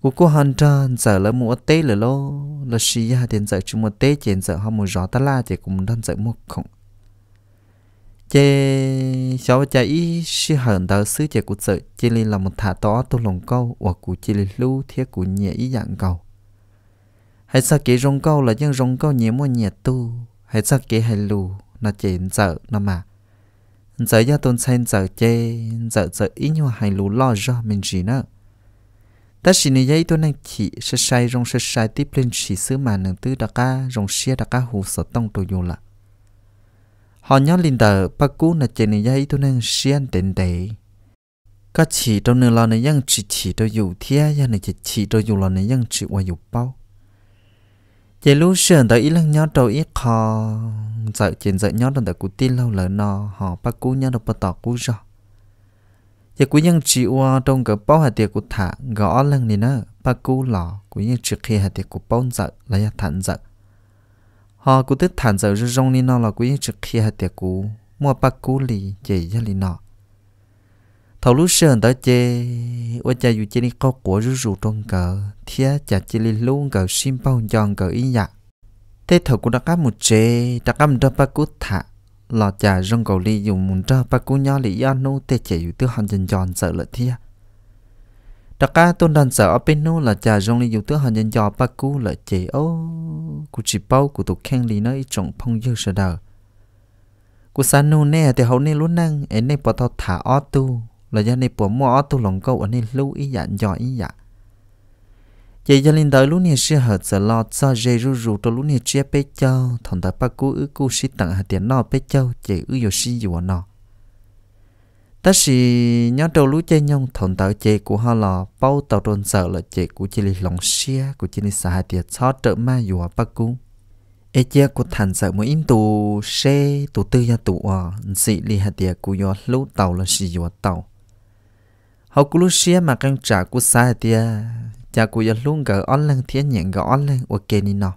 của cô hàn trần giờ là mua tê lửa lô là xì ya tiền giờ chúng mua tê tiền giờ họ mua gió ta la thì cũng đơn giờ mua không chế cháu cha ý xí hờn đỡ xứ chế của sợ chế li là một thả to tu lòng câu hoặc của chế li lưu thiết của nhẹ ý dạng cầu hay sao kể rong câu là những rong câu nhẹ mua nhẹ tu hay sao kể hay lù nó chế giờ nó mà giờ ya tôn sen giờ chê giờ giờ ít nhau hai lú lo ra mình gì nữa ta chỉ nên dây tôi năng chỉ sẽ sai rong sẽ sai tiếp lên chỉ sứ mà nương tư đặc ca rong xia đặc ca hồ sơ tông tôi dù là họ nhớ linh tờ bắc cú là chỉ nên dây tôi năng xiên tiền tệ các chỉ trong nương lo này ยัง chỉ chỉ chỉ tôi dù thiên, ya này chỉ chỉ tôi dù lo chỉ qua dù bao chỉ lúc sườn tới ít lăng nhớ đầu ít khó giờ trên giờ nhớ đơn đã cú tin lâu lỡ nọ họ bắt cú nhau được bắt tỏ cú rõ. giờ cú nhân chỉ qua trong cái bao hạt tiền của thả gõ lần này nữa bắt cú lọ cú nhân trước khi hạt tiền của bao giờ là ya thản giờ dạ. họ cú tết thản giờ dạ rồi rong này nọ là cú nhân trước khi hạt tiền cú mua bắt cú lì chỉ ra lì nọ thầu lúc sơn tới chê ô cha dù chê đi có của rú rú trong cờ thía chả chê lì luôn cờ sim bao giòn cờ ý nhạc thế thở của đặc cá một chế đặc cá một trăm ba cú thả lọ trà rong cầu ly dùng một trăm ba cú nhỏ lý do nô tê chỉ dùng tư hòn dần tròn sợ lợi thia đặc cá tôn đàn sợ ở bên nô là trà rong ly dùng tư hòn dần tròn ba cú lợi chế ô cụ chỉ bao cụ tụ khen lý nói trọng phong dư sợ đời cụ sa nô nè thì hậu nè luôn năng ấy nè bỏ tao thả ó tu là do nè bỏ mua ó tu lòng cầu ở nè lưu ý dạng giỏi ý dạng chị cho linh đời lúc này sẽ hợp giờ lo cho dây ru ru cho lúc này chia bé châu thằng ta bắt cú ư cú sĩ tặng hạt tiền nọ bé châu chị ư yo sĩ gì nọ ta sĩ nhớ đầu lúc chơi nhông thằng ta chị của họ là bao tàu tròn sợ là chị của chị lì lòng xia của chị lì xả hạt tiền cho trợ ma yo bắt cú ê chia của thằng sợ mỗi in tù xe tù tư ya tù à dị lì hạt tiền của yo lúc tàu là sĩ yo tàu họ cú lúc xia mà căng trả của xả hạt tiền cha cụ giờ luôn gỡ on lên thiên nhận gỡ on lên ok ni nó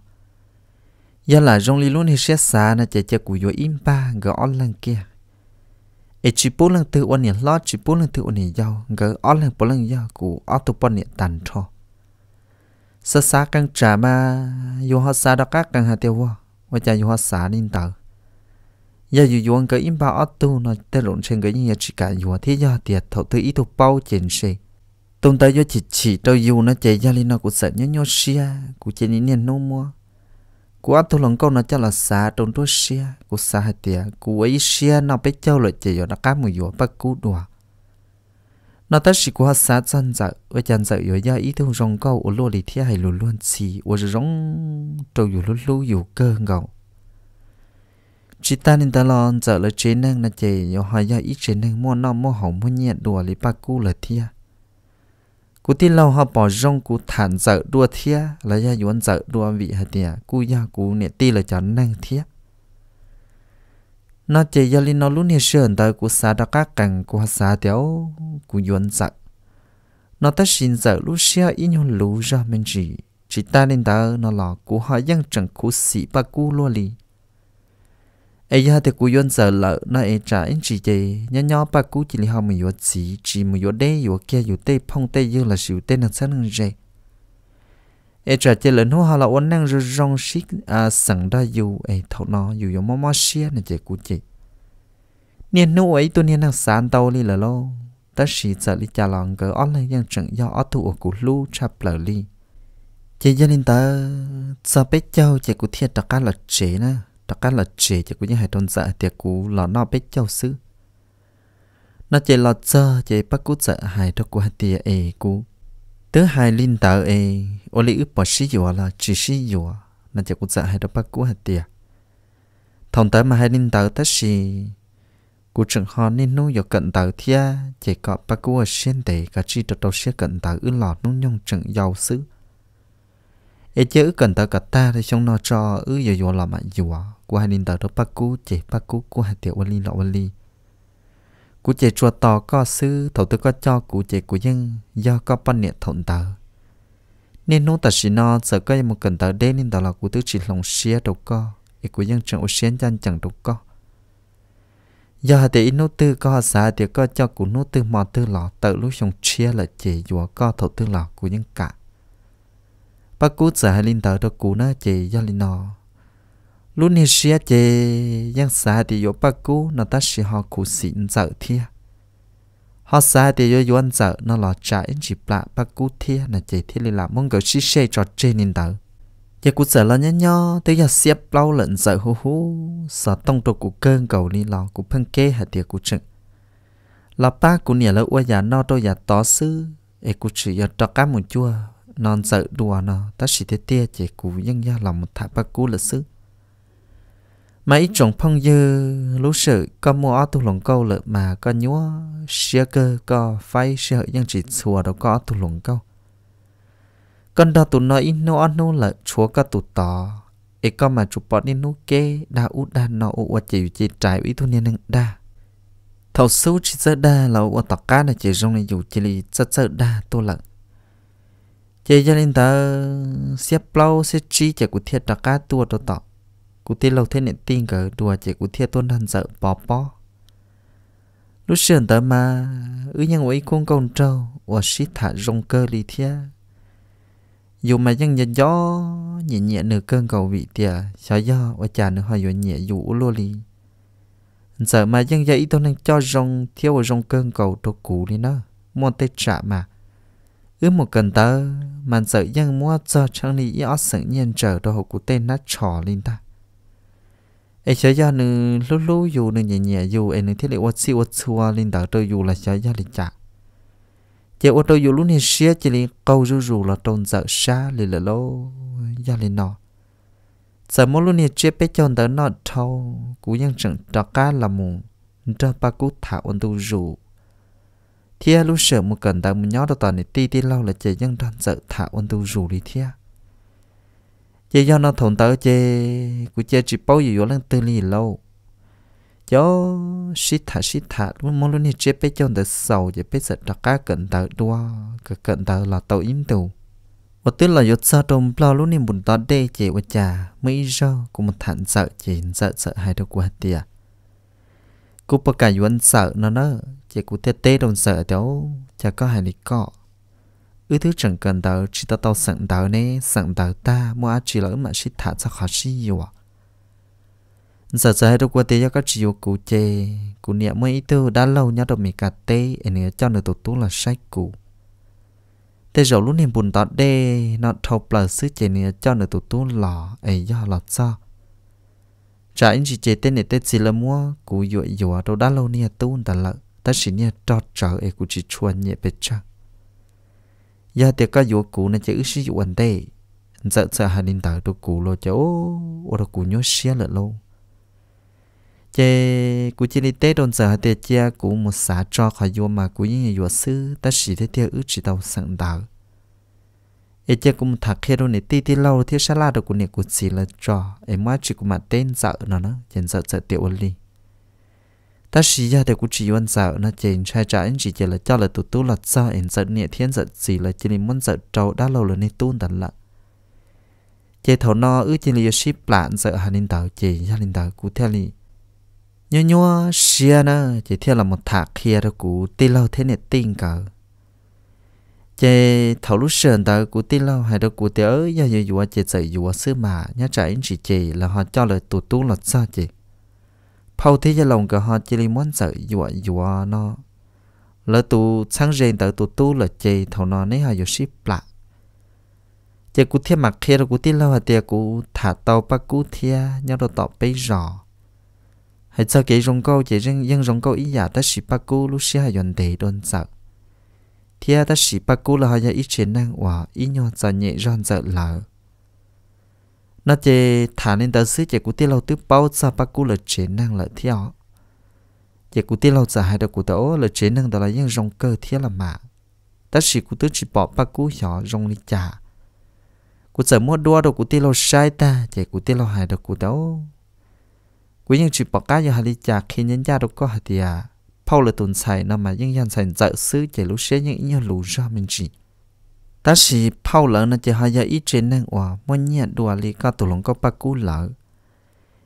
giờ là rong li luôn hết xét xa nè cha cha cụ giờ im ba gỡ on lên kia e chỉ bốn lần từ ôn nhận lo chỉ bốn lần từ ôn nhận giàu gỡ on lên bốn lần giàu cụ ở tu bốn nhận tàn cho sơ sa căng trả mà dù họ xa đó các căng hạt tiêu vô và cha dù họ xa nên tờ giờ dù dù anh im ba ở tu nó tên lộn trên gỡ như nhà chỉ cả dù thế giờ tiệt thầu tư ý thuộc bao chỉnh xì tông tới cho chị chỉ tao dù nó chạy ra lên nó cũng sợ nhớ nhớ xia cũng chạy nhìn nè nó mua cú ăn thua lòng câu nó cho là xa trong đó xia cú xa hai tia cú ấy xia nó bé châu lại chạy vào nó cá mùi vừa bắt cú đùa nó ta chỉ cú hát xa chân dở ở chân dở ở gia ý thương rong câu ở lô lì thia hay lù luôn xì ở rong trâu dù lú lú dù cơ ngầu chỉ ta nên ta lo giờ là chế năng là chạy vào hai gia ý chế năng mua nó mua hỏng mua nhẹ đùa lì bắt cú là thia cú tin lâu họ bỏ rong cú thản dở đua thia là gia yuan dở đua vị hạt tiệt cú gia cú nè ti là chó năng thia nó chỉ gia linh nó luôn hiểu sườn tới cú xa đã các cảnh cú xa tiếu cú yuan dở nó ta xin dở lúc xưa ít nhau lú ra mình chỉ chỉ ta nên ta nó là cú họ dân chẳng cú sĩ ba cú lo lì ai giờ thì cú yon giờ lợ nó ai trả anh chị gì nhớ nhớ ba cú chỉ li hao mình yon chỉ chỉ mình yon đây yon kia yon tê phong tê yon là siêu tê năng sáng năng gì ai trả chơi lớn hoa là ôn năng rồi rong xích à sẵn đa yon ai thấu nó yon yon mò mò xia này chị cú chị niên nô ấy tôi niên năng sáng tàu li là lo ta chỉ giờ li trả lòng cái online lại yang trận do ở thủ của cú lu chập lợ li chị gia đình ta sao biết châu chị cú thiệt đặc cá là chế na đó cả là trẻ chỉ cũng như hai tôn dạ thì cũ là nó biết châu sư nó chỉ là giờ chỉ bắt cú dạ hai đó của hai tiệc ấy cũ thứ hai linh tờ ấy ô lý ướp bỏ sĩ dùa là chỉ sĩ dùa nó chỉ cũng dạ hai đó bắt cú hai tiệc thông tới mà hai linh tờ tất sĩ cú trưởng họ nên nuôi dọc cận tờ thia chỉ có bắt cú ở xuyên tề cả chi trật đầu xuyên cận tờ ư lọt nung nhung trưởng giàu sứ ấy chứ cần tờ cả ta thì trong nó cho ư dùa dùa là mà dùa của hai linh tờ đó bác cú chế bác cú của hai tiểu lý lọ lý cú chế chùa tò có sư thầu tư có cho cú chế của dân do có ban niệm thổn tờ nên nô tờ chỉ nó sợ có một cần tờ đế nên tờ là cú tư chỉ lòng xía đâu có ý của dân chẳng ô xuyên chẳng chẳng đâu có do hai tiểu nô tư có xã thì có cho cụ nô tư mò tư lọ tờ lúc xong chia là chế dùa có thầu tư lọ của những cả bác cú sợ hai linh tờ đó cú nó chế do linh nó lúc này xia chê yang xa thì yo bắc cú nó ta xì họ cụ xin dở thia họ xa thì yo yuan dở nó lọ trả in chỉ bạ bắc cú thia là chê thia là mong cầu xì xê cho chê nên tờ giờ cụ sợ lo nhá nhó tới giờ xếp lâu lợn dở hú hú sợ tông trục cụ cơn cầu đi lo cụ phân kế hạt tiệt cụ chừng là ba cụ nhảy lỡ qua nhà nó đôi nhà tó sư ê cụ chỉ giờ cho cá một chua non dở đùa nó ta chỉ thế tia chê cụ nhưng ra lòng một thả ba cú là sư mà ít trồng phong dư lúc sự có mua tu lồng câu lợ mà có nhúa xe cơ có phái xe hợi nhân chỉ chùa đâu có tu lồng câu con đó tụ nói nó ăn nó lợ chúa có tụ tỏ ấy có mà chụp bọn đi nó kê đa út đa nó ụ ua chỉ chỉ trái ý thu niên nâng đa thầu số chỉ sợ đa là ua tọc cá là chỉ rong này dù chỉ lì sợ sợ đa tu lợ chỉ cho nên ta xếp lâu xếp chi chỉ của thiệt tọc cá tua đồ tọc cú tiết lâu thế nên tin cả đùa chỉ cú thiệt tôn thần sợ bỏ bỏ lúc sườn tới mà ư nhân ấy con công trâu và xít thả rong cơ lì thia dù mà dân nhận gió nhẹ nhẹ nửa cơn cầu vị tìa sao do và chả nửa hoa dù nhẹ dụ lô lì sợ mà dân dậy tôi nên cho rong thiếu vào rong cơn cầu trô cũ đi nó mua tết trả mà ứ một cần tơ mà sợ dân mua cho chẳng lý ó sự nhiên trở đồ của tên nát trò lên ta ai chơi ra nữ lú lú dù nữ nhẹ nhẹ dù ai nữ thiết lệ what's it what's what linh đạo tôi dù là chơi ra lịch chặt chế ô tôi dù lúc này xia chỉ là câu rú rú là trôn giờ xa lì là lô ra lì nọ giờ mỗi lúc này chế bé chọn tới nọ thâu cú nhân chẳng trọ cá là mù trọ ba cú thả ôn tu rú thia lúc sợ một cần tới một nhó đó toàn này ti ti lâu là chế nhân trọn giờ thả ôn tu rú đi thia giờ do nó thủng tớ chê của chê chỉ bao giờ lần từ li lâu cho xí thả xí thả muốn mỗi luôn này chê bé cho được sầu giờ bé sợ đặc cá cận tớ đua cái cận tớ là tàu yếm tù và tức là yết sao trong bao luôn này muốn tớ đây chê và chà mấy giờ cũng một thằng sợ chê sợ sợ hai đứa quá tiệt cú bậc cả yuan sợ nó nó chỉ cú tê tê đồng sợ cháu chả có hai lý cọ ư thứ chẳng cần đỡ chỉ ta tao sẵn đỡ nè sẵn đỡ ta mua á chỉ lỡ mà chỉ thả cho khó xí yêu à giờ giờ hai đâu qua tê cho các chị yêu cụ chê cụ niệm mấy thứ đã lâu nhá đâu mì cả tê anh nhớ cho nửa tổ tú là sách cụ tê rồi lúc niệm buồn tọt đê nó thâu bờ xứ chê nhớ cho nửa tổ tú lò ấy do lọt sao trả anh chị chê tên này tê chỉ là mua cụ dội dội đâu đã lâu nia tu ta lợ ta chỉ nia trọt trở ấy cụ chỉ chuồn nhẹ bệt chắc giờ thì có vụ cũ này chỉ sử dụng anh tê giờ dạ, giờ dạ, hai linh tạo đồ cũ lo cho ô được cũ nhớ xe lợn lâu chế cụ chỉ đi tê đồn giờ thì chia cũ một xã cho khỏi vụ mà cụ như vụ sư ta chỉ thấy theo ước chỉ tàu sẵn tạo ấy chế cũng thắc khi đâu này tê tê lâu thì sẽ là được cụ này cụ chỉ là cho em mà chỉ cụ mà tên giờ nó nó chén giờ giờ tiêu ly ta sĩ gia để cũng chỉ quan sợ nó chỉ trai trả anh chỉ chỉ là cho là tụt tu là sao anh sợ nhẹ thiên sợ gì là chỉ muốn sợ trâu đã lâu rồi nên tu tận lận chế thầu nó ư chỉ là ship lạn sợ hà linh tàu chỉ gia linh đạo cũng theo li nhớ nhớ xia nó chỉ theo là một thạc kia đó cũng tin lâu thế này tin cả chế thầu lúc sườn tàu cũng tin lâu hay đó cũng theo giờ giờ vừa chế sợ vừa xứ mà nhớ trả anh chỉ chỉ là họ cho là tụt tu là sao chỉ phao thế gia lòng cả họ chỉ li muốn sợ dọa dọa nó lỡ tu sáng rèn tới tu tu là chê thầu nó nấy họ dù ship lạ chê cú thiên mặc khi đó cú tin lâu hà tiệt cú thả tàu bắt cú thiên nhau đồ tọt bấy rõ hay sao cái rong câu chỉ riêng riêng rong câu ý giả ta sĩ bắt cú lúc xưa hà dọn để đơn sợ thiên ta sĩ bắt cú là họ giờ ý chiến năng hòa ý nhau sợ nhẹ ròn sợ lỡ nó chê thả nên tớ xứ chè của tiết lâu tứ bao xa bác cú là chế năng lợi theo chè cú tiết lâu giả hai đầu của tớ là chế năng đó là những rong cơ thiết là mà ta chỉ của tớ chỉ bỏ bác cú nhỏ rong đi trả của sợ mua đua đầu của tiết lâu sai ta chè của tiết lâu hai đầu của tớ cú những chỉ bỏ cá giờ hai đi trả khi nhân gia đâu có hạt à phao là tồn xài nó mà những dân xài dở xứ chè lúc sẽ những nhau lú ra mình chỉ ta sĩ phao lỡ nó chỉ hay ít trên năng hòa mỗi nhẹ đùa li ca tụ lồng có ba cú lỡ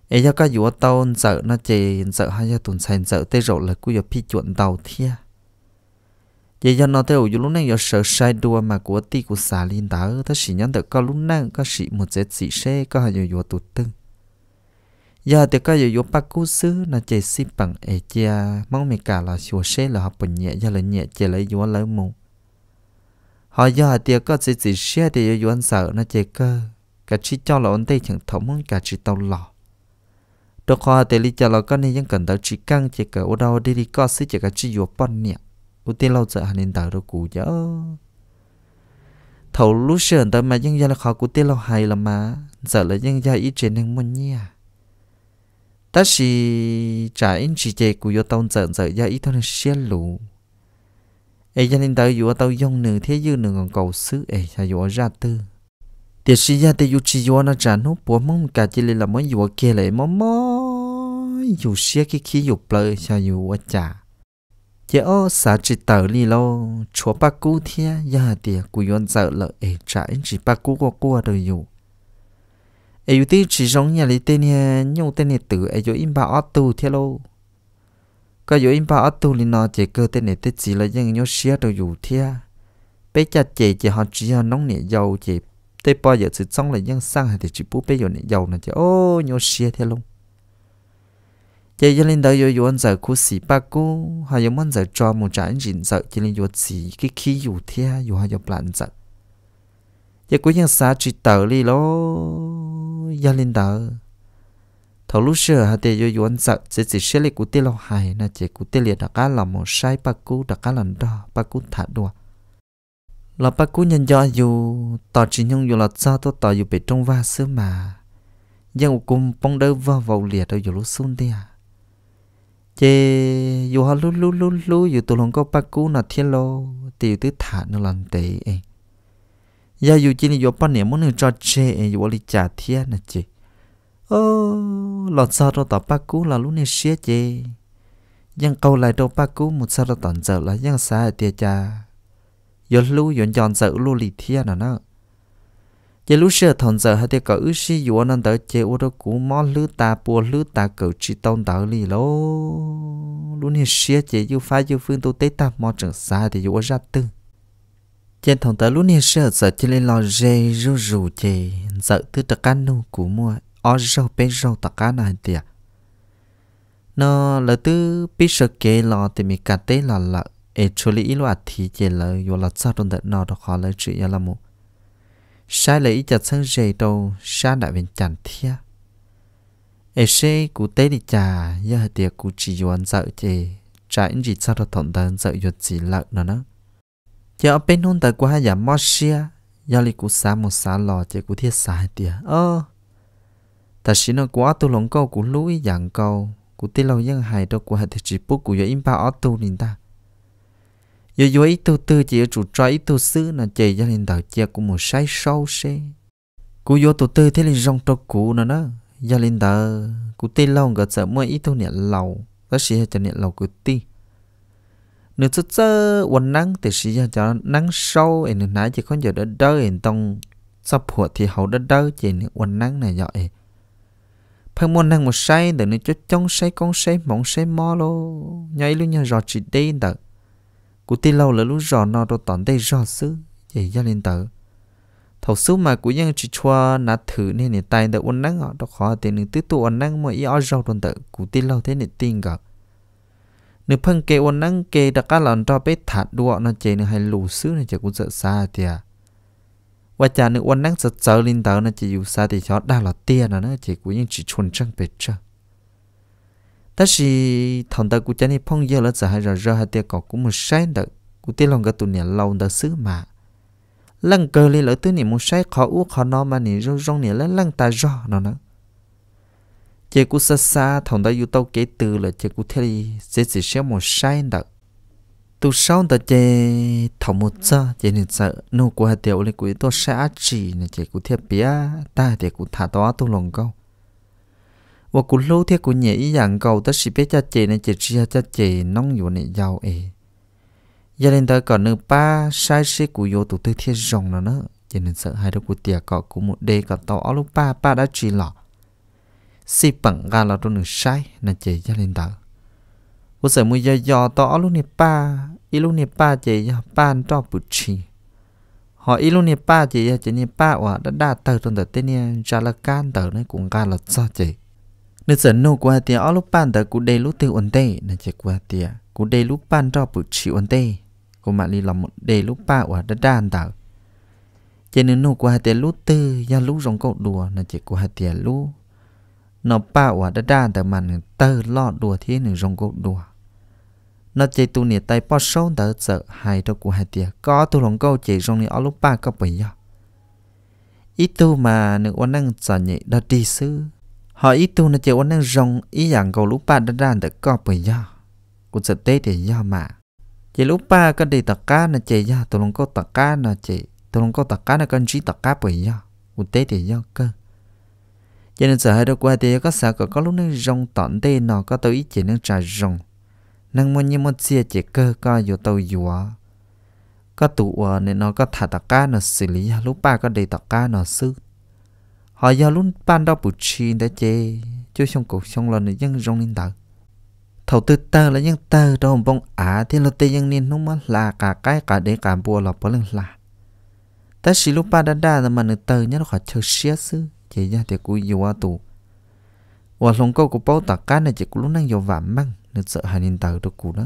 ấy giờ ca dùa tàu sợ nó chỉ sợ hai giờ tuần sành sợ tê rộ là cú giờ phi chuẩn tàu thia vậy giờ nó theo dù lúc này giờ sợ sai đùa mà của ti của xà liên tớ ta sĩ nhắn được ca lúc năng ca sĩ một dễ sĩ xe ca hay dùa tụt tưng giờ thì ca dùa ba cú xứ nó chỉ xí bằng ấy chia à, mong mày cả là chùa xe là học bình nhẹ giờ là nhẹ chỉ lấy dùa lấy mù họ giờ tiệc có chỉ chỉ xe thì yêu yuan sợ nó chơi cơ cả chỉ cho là ổn tây chẳng thấu muốn cả chỉ tàu lò đồ kho thì lý cho là con này vẫn cần tới chỉ căng chỉ cả ở đâu đi đi có xí chỉ cả chỉ yuan bận nè. ưu tiên lâu giờ hành nên tàu đồ cũ dở thầu lúc sườn tới mà vẫn gia là khó của tiên lâu hay là mà giờ là vẫn ra ít trên nên muốn nha. ta chỉ trả in chỉ chạy của yêu tàu giờ giờ ra ít thôi là xe lũ 에이자님 다이 유와 다우 영능 태유능 건 거스 에이자 유와 자트 대시야 대 유치 유와나 자노 보몽 까지리 라모 유와 게레 모모 유시야 키키 유플러 샤 유와 자 제어 사지 따리 로 초바꾸 티야 야디 구연 자러 에자 인지 바꾸 고고 더 유. 에유티 지정야 리테니 뇽테니 뜨 에요 임바 아뚜 테로 ก็อยู่อินพาอัตุลินอเจเกอเตเนเตจีแล้วยังยอเชียตัวอยู่เทียไปจัดเจเจฮอนจีฮอนน้องเนี่ยยาวเจเตปอเยอะสุดซ่องเลยยังสร้างให้เดจิปุ๊บไปอยู่เนี่ยยาวนะเจโอ้ยอเชียเทียลงเจยันลินเดียวยวนจากคุสีปากูหายมันจากจอมูจานจินจากเจลินยวนสีกิขี้อยู่เทียอยู่หายปลันจากเจกูยังสาจิตเตอร์ลีโลยันลินเดีย thầu lúc xưa họ để yêu anh sợ chỉ chỉ xế lệ cụ tê lâu hài na chỉ cụ tê liệt đặc cá là một sai bạc cụ đặc cá lần đó bạc cụ thả đùa là bạc cụ nhân do dù tỏ chỉ nhung dù là sao tôi tỏ dù bị trong va xứ mà nhưng cũng bông đỡ vào vào liệt đâu dù lúc xuống đi à chỉ dù họ lúc lúc lúc lúc dù tôi không có bạc cụ là thiên lô tiêu tứ thả nó lần tệ ấy giờ dù chỉ là dù bà niệm muốn cho chế dù họ lý trả thiên là chỉ ô lọt sao đâu tao ba cú là lúc này xé câu lại đâu bác cú một sao đâu tận giờ là là ยัง xa tia cha giờ lu yon giòn giờ lu lì thiên nè nó giờ lu xưa thằng giờ hai tia cỡ ước xí yuan à nên đỡ chê ô đâu cú mò lứ ta bùa lứ ta cử chỉ tông đỡ lì lô lúc này xé chê yêu phá yêu phương tu tế ta mò trường xa à thì yuan à ra tư trên thằng tớ lúc này sợ sợ trên lên lò dê rú rú chê sợ ta tật canu cú mua ở rau bên rau tạc cá này thì à, nó là từ biết sợ kể là thì mình cả tế là là actually lý loại thì chỉ là vô là sao trong đất nó đó khó là chuyện là một sai là ý chặt sang dây đâu sai đại bên chẳng thia ấy xe cụ tế đi chả giờ tiệc cụ chỉ yuan sợ chê trái gì sao được thọn đơn sợ yuan chỉ lợn nó nó giờ bên hôn tại quá giả mò xia giờ li cụ xa một xa lò chê cụ thiết xa tiệt ơ oh ta xin nó quá tu lòng câu của lúi dạng câu của tê lâu dân hài đâu của hạt chỉ bút của im ba ở tu nên ta giờ giờ ít tu tư chỉ chủ cho ít tu sư là chỉ gia đình đạo chia của một sai sâu xe của vô tu tư thế là rong trâu cũ nữa nó gia đình đạo của tê lâu gặp sợ mua ít tu niệm lầu đó sẽ cho niệm lầu của ti nửa chút sơ quần nắng thì sẽ ra cho nắng sâu em nửa nãy chỉ có giờ đã đỡ em tông sắp hộ thì hậu đã đỡ chỉ quần nắng này vậy phần môn năng một say để nó cho trong say con say mộng say mơ lô nhảy luôn nhà rò chỉ đây tờ cụ tin lâu là lúc rò nó rồi tòn đây rò xứ vậy ra lên tờ thầu số mà cụ nhân chỉ cho nã thử nên này tay đỡ ôn năng họ đó khó tiền nửa tứ tụ ôn năng mà ý ao rau tuần tự cụ tin lâu thế này tin gặp nếu phân kê ôn năng kê đặc cá lần cho bé thạt đua nó chơi nửa hay lù xứ này chỉ cũng sợ xa tiệt ว่าจานึกวันนั่งจะเจอลินเตอร์นะจะอยู่ซาติชอตได้หรอเตี้ยนะนะจะกูยังจีชวนจังเป็ดจ้ะแต่สิทอนตากูจะนี่พ่องเยอะแล้วจะให้เราเจอให้เตี้ยก็กูมุ่งใช้เด็กกูเตี้ยลงกับตัวเนี่ยเราเด็กซื้อมาลังเกลีเลยตัวนี่มุ่งใช้ขออู้ขอนอมานี่ร่องเนี่ยแล้วลังตาจ่อนะนะจะกูซาซาทอนตาอยู่เต้าเกตือเลยจะกูเที่ยเสียเสียมุ่งใช้เด็ก tu sau ta chè thảo một giờ chè nên sợ nô qua tiểu lên quý tôi sẽ chỉ là chè cụ thiết bia ta thì cụ thả to tu lòng câu và cụ lâu thiệp cụ nhảy dạng cầu ta chỉ biết cha chè này chè chia cha chè nông yếu này giàu ấy gia đình ta còn nửa ba sai sĩ cụ vô tụ tư thiết rồng nó nữa cho nên sợ hai đứa cụ tiệc cọ cụ một đề cọ to ở lúc ba ba đã chỉ lọ si bằng ga là tôi nửa sai là chè gia đình ta 我什么要要到二六年八，一六年八节要办到不起。họ ít lúc này ba chị chị này ba quả đã đa tờ trong tờ tên này ra là can tờ này cũng can là sao chị nên nô qua thì ở lúc ban tờ cũng đây lúc tiêu ổn tê nên chị qua thì cũng đây lúc ban cho bự chịu ổn tê cũng mà đi làm một lúc ba quả đã đa tờ cho nô qua thì lúc tư ya lúc rong cậu đùa nên chị qua thì lúc nó ba quả đã đa tờ mà tờ lọ đùa thế này rong cậu đùa nó chỉ tu nè tay bao sâu đỡ sợ hai đâu của hai tia có tu lòng câu chỉ trong nè ở lúc ba có bảy giờ ít tu mà nữ quan năng trả nhị đã đi sư họ ít tu nó chỉ quan năng rong ý dạng câu lúc ba đã ra được có bảy giờ cũng sợ tê thì do mà chỉ lúc ba có đi tạc cá nó chỉ do tu lòng câu tạc cá nó chỉ tu lòng câu tạc cá nó cần trí tạc cá bảy giờ cũng tê thì do cơ cho nên sợ hai đâu qua thì có sợ có lúc năng rong tận tê nó có tới ít chỉ năng trả rong nâng mua như mua chia chỉ cơ coi dù tàu dù có tụ ở nên nó có thả tạc cá nó xử lý lúc ba có đầy tạc cá nó sư họ do lúc ban đó bù chi đã chê chú xong cuộc xong lần này dân rong lên tạc thầu tư tơ là dân tơ đó ông bông á thì là tê dân nên nó mất là cả cái cả để cả bùa là bỏ lên là ta xí lúc ba đã đa là mà nữ tơ nhớ nó khỏi chờ xía sư chỉ ra thì cú dù tụ hoặc lòng câu của bao tạc cá này chỉ cú lúc năng dù vạm măng nên sợ hai nên tờ đó cũ đó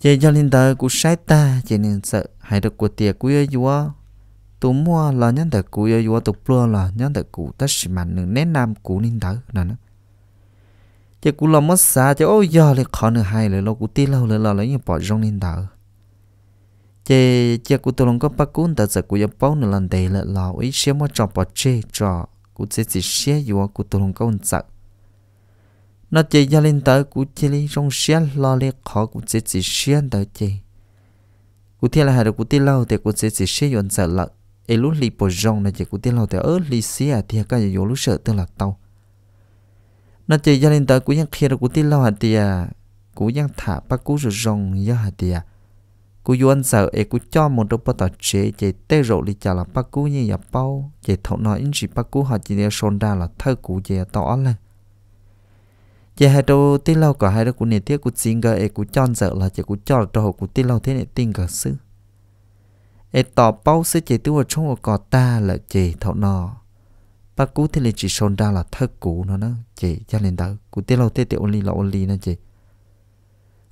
chị cho nên tờ cũ sai ta chị nên sợ hai được của tiệc của yêu yêu tụ mua là nhân tử cũ yêu yêu tụ plua là nhân tử cũ tất sĩ mạnh nửa nén nam cũ nên tờ nè nó chị cũ là mất xa chị ôi giờ lại khó nữa hai lại lâu cũ ti lâu lại lâu lấy như bỏ rong nên tờ chị chị cũ tụ lòng có bắt cún tờ sợ cũ yêu bao nửa lần đầy lại là ấy xem mà trò bỏ chê trò cũ sẽ chỉ xe yêu cũ tụ lòng có ổn sợ nó chỉ gia linh tới cụ chỉ li trong xiên lo li khó cụ chỉ chỉ xiên tới chỉ cụ thiên là hai cụ tiên lâu thì cụ chỉ chỉ xiên yon sợ lợi ấy lúc li bổ rong này chỉ cụ tiên lâu thì ở li xia thì cái gì lúc sợ tương là tàu nó chỉ gia linh tới khi cụ ยัง kia cụ tiên lâu hạt thì cụ yang thả bắt cụ rồi rong ya hạt thì cụ yon sợ ấy cụ cho một đôi bắt tàu chế chế tê rộ li chả là bắt cụ như ya bao chế thấu nói in chỉ bắt cụ họ chỉ để sơn đa là thơ cụ chế tỏ lên chỉ hai đồ tí lâu cả hai đồ cũng nè tiếc cũng xin gờ ấy cũng chọn giờ là chỉ cũng chọn đồ cũng tí lâu thế này tin cả sư, ấy tỏ bao sư chỉ tiêu ở trong của cỏ ta là chỉ thọ nò, ba cú thế là chỉ sồn ra là thất cú nó nó chỉ cho nên đó cũng tí lâu thế thì only là only nó chỉ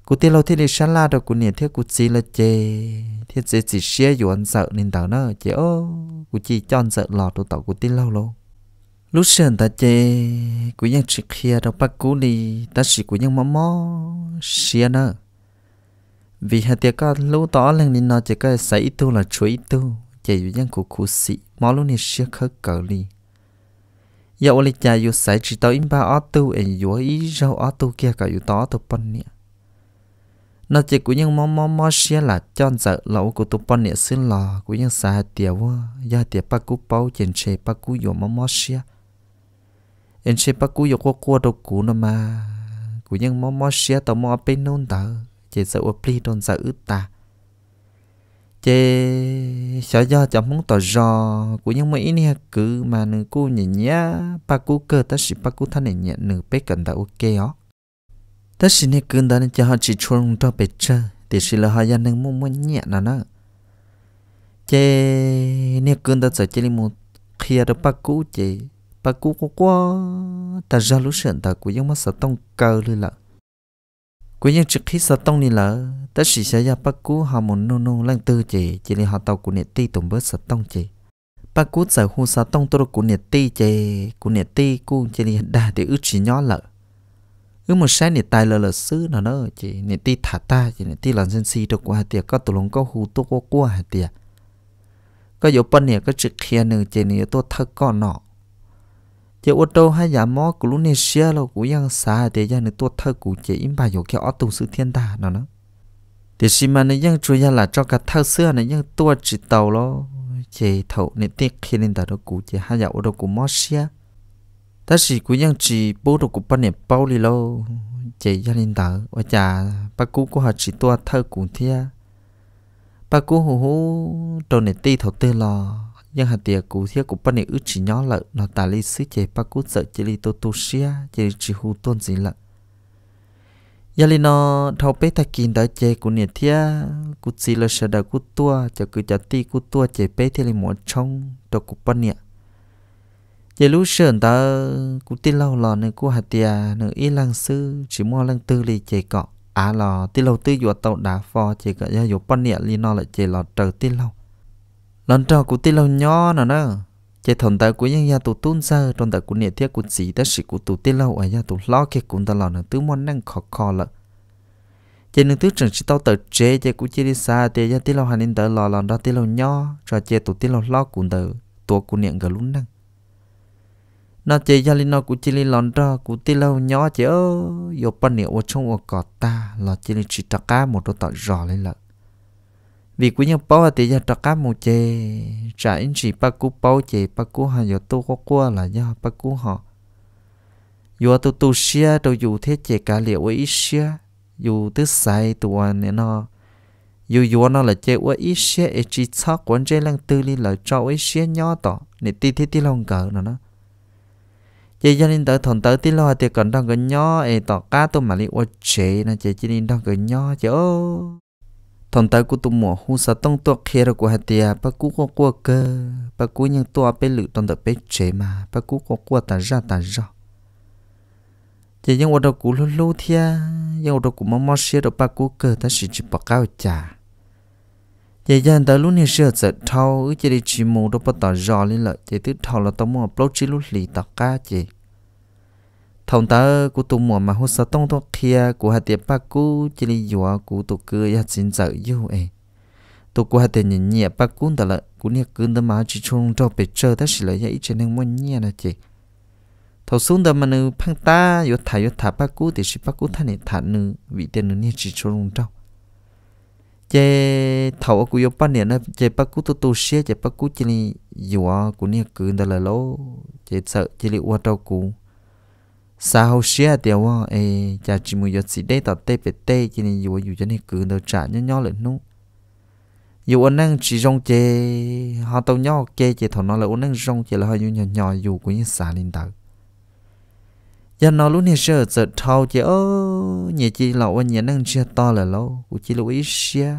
cũng tí lâu thế là sáng la rồi cũng nè tiếc cũng xin là chỉ thế chỉ chỉ xé อยู่ ăn sợ nên đó nó chỉ ô cũng chỉ chọn giờ lọt đồ tàu cũng tí lâu luôn lúc sờn ta chê của những chiếc kia đâu bắt cú đi ta chỉ của những mắm mó xia nơ vì hạt tiệc có lũ tỏ lên nên nó chỉ có xảy tu là chuối tu chạy với những của cụ sĩ mó lúc này xia khớ cỡ đi giờ ô chạy dù xảy chỉ tao im ba ó tu em dù ý rau ó tu kia cả dù tỏ tu bận nè nó chỉ của những mó mó mó xia là chọn giờ lẩu của tu bận nè xin lò của những nhân hạt tiệc quá hạt tiệc bắt cú bao chèn chè bắt cú dù mó mó xia yên sẽ bắt cú quốc qua đồ cũ nó mà cú nhưng mò mò xia tàu mò bên nôn tờ chỉ sợ ở pli đồn sợ ướt ta chế sợ do chẳng muốn tàu rò cú nhưng mà ít nè cứ mà nữ cú nhìn nhá bác cú cơ ta sĩ bác cú thân này nhận nữ bé cần ta ok ó ta sĩ nè cứ đó nên cho họ chỉ chuông cho bé chơi thì sĩ là họ gia nâng muốn muốn nhẹ nà nó chế nè cứ đó sợ chế đi một khi ở ba cú chế bà cú có quá ta ra lúc sẵn ta cú những mà sợ tông cơ lư lợ cú những trực khi sợ tông đi lợ ta chỉ sẽ ra bà cú họ một nô nô lăng tư chỉ chỉ là họ tàu cú nhiệt ti tụng bớt sợ tông chỉ bà cú sợ hôn sợ tông tôi cú nhiệt ti chỉ cú nhiệt ti cú chỉ là đa để ước chỉ nhỏ lợ ước một sáng nhiệt tài lợ lợ xứ nào đó chỉ nhiệt ti thả ta chỉ nhiệt ti làm dân si được qua tiệt có tụ lồng có hù tôi có qua tiệt có dấu bên này có trực khi nữa chỉ nẹt tôi thắc con nọ chế ô tô hay giả mó của lúc này xe lo của yang xa thì yang này tốt thơ của chỉ im bà dầu kia ở tung sự thiên đà nó nó thì xí mà này yang chủ là cho cả thơ xưa này yang tua chỉ tàu lo chỉ thầu này tiếc khi nên ta đó của chỉ hay giả ô tô của mó xe ta chỉ của yang chỉ bố đồ của ba này bao đi lo chỉ yang nên ta và nhà ba cũ của họ chỉ tua thơ của thế. ba cũ hồ hồ đồ này ti thầu tư lo ยังหัดเตียกูเทียกูปั้นในอึจิย้อละนอตาลีซื้อเจปากูเจเจลีโตตูเชียเจลีจิฮูต้นสิละยาลีนอทอเปตะกินได้เจกูเนี่ยเทียกูซีละเสดากูตัวจะกูจะตีกูตัวเจเปเทลิหมดช่องตัวกูปั้นเนี่ยเจลูเชิญตากูตีเล่าหลอนึกูหัดเตียนึอีลังซื้อจิมอลังตื้อลีเจเกาะอาหลอตีเล่าตื้ออยู่เต่าดาฟอเจเกะยาอยู่ปั้นเนี่ยลีนอละเจหลอเตอตีเล่า lần trò của tê lâu nhỏ nào nè chạy thằng ta của nhân gia tổ tuôn sơ trong ta của nhiệt thiết của sĩ ta sĩ của tổ tê lâu ở gia tổ lo kia cũng ta lò nè tứ món năng khó khó lợ chạy nương tứ trần chỉ tao tự chế chạy của chia đi xa tê gia tê lâu hành nên tờ lò lần ra tê lâu nhỏ rồi chạy tổ tê lâu lo cũng tờ tụ của niệm gờ lún năng nó chạy gia linh nó của chia đi lần ra của tê lâu nhỏ chạy ơ yo pan niệm ở trong ở cọt ta là chia đi chỉ ta cá một đôi tờ rò lên lợ vì quý nhân bảo thì giờ cho cá một chế, trả anh chỉ ba cú bảo chế ba cú hà giờ tu có qua là do ba cú họ dù tu tu xia đâu dù thế chế cả liệu ấy xia dù tức sai tu anh nè nó dù dù nó là chế quá ít xia ấy chỉ cho quấn chế lăng tư li là cho ấy xia nhỏ tỏ nè ti thế ti lòng cỡ nó nó chê cho nên tới thằng tới ti lo thì còn đang cái nhỏ ấy tỏ cá tu mà li quá chế nó chế chỉ nên đang cái nhỏ chứ thằng ta cũng tụm mỏ hú sa tông tua kia ra của hạt tiề bà cú có qua cơ bà cú nhưng tua bé lự thằng ta bé chế mà bà cú có qua ta ra ta ra chỉ những ông đó cú lú lú thia những ông đó cú mắm mắm xia đó bà cú cơ ta chỉ chỉ bà cao chả chỉ dân ta lúc này xia sẽ thâu chỉ đi chỉ mù đó bà ta ra lên lại chỉ thứ thao là tao mua blog chỉ lú lì tao cá chỉ thông tớ của tụ mùa mà hút sơ tông tóc kia của hạt tiệp bác cú chỉ lý dùa của tụ cư ya xin sợ yêu ê tụ của hạt tiệp nhìn nhẹ bác cú tờ lợ của nhẹ cưng tớ mà chỉ chung cho bề trơ tớ chỉ lợi ya ít trên nên muốn nhẹ là chị thầu xuống tớ mà nữ phăng ta yo thả yo thả bác cú thì chỉ bác cú thà này thả nữ vị tiền nữ nhẹ chỉ chung trong chế thầu của yo ba nè nó chế bác cú tụ tụ xe chế ba cú chỉ lý dùa của nhẹ cưng tớ lợ lô chế sợ chỉ lý qua trâu cú sa xia tiêu à ê cha chỉ muốn giật gì đây tao tê bê tê cho nên dù dù cho nên cứ đâu trả nhỏ nhỏ lên nú dù anh đang chỉ rong chê họ tao nhỏ kê chê thằng nó là anh đang rong chê là họ dù nhỏ nhỏ dù của những xã lên tao giờ nó luôn này sợ sợ thâu chê ơ nhà chị lão anh nhà năng chia to là lâu của chi lưu ý xia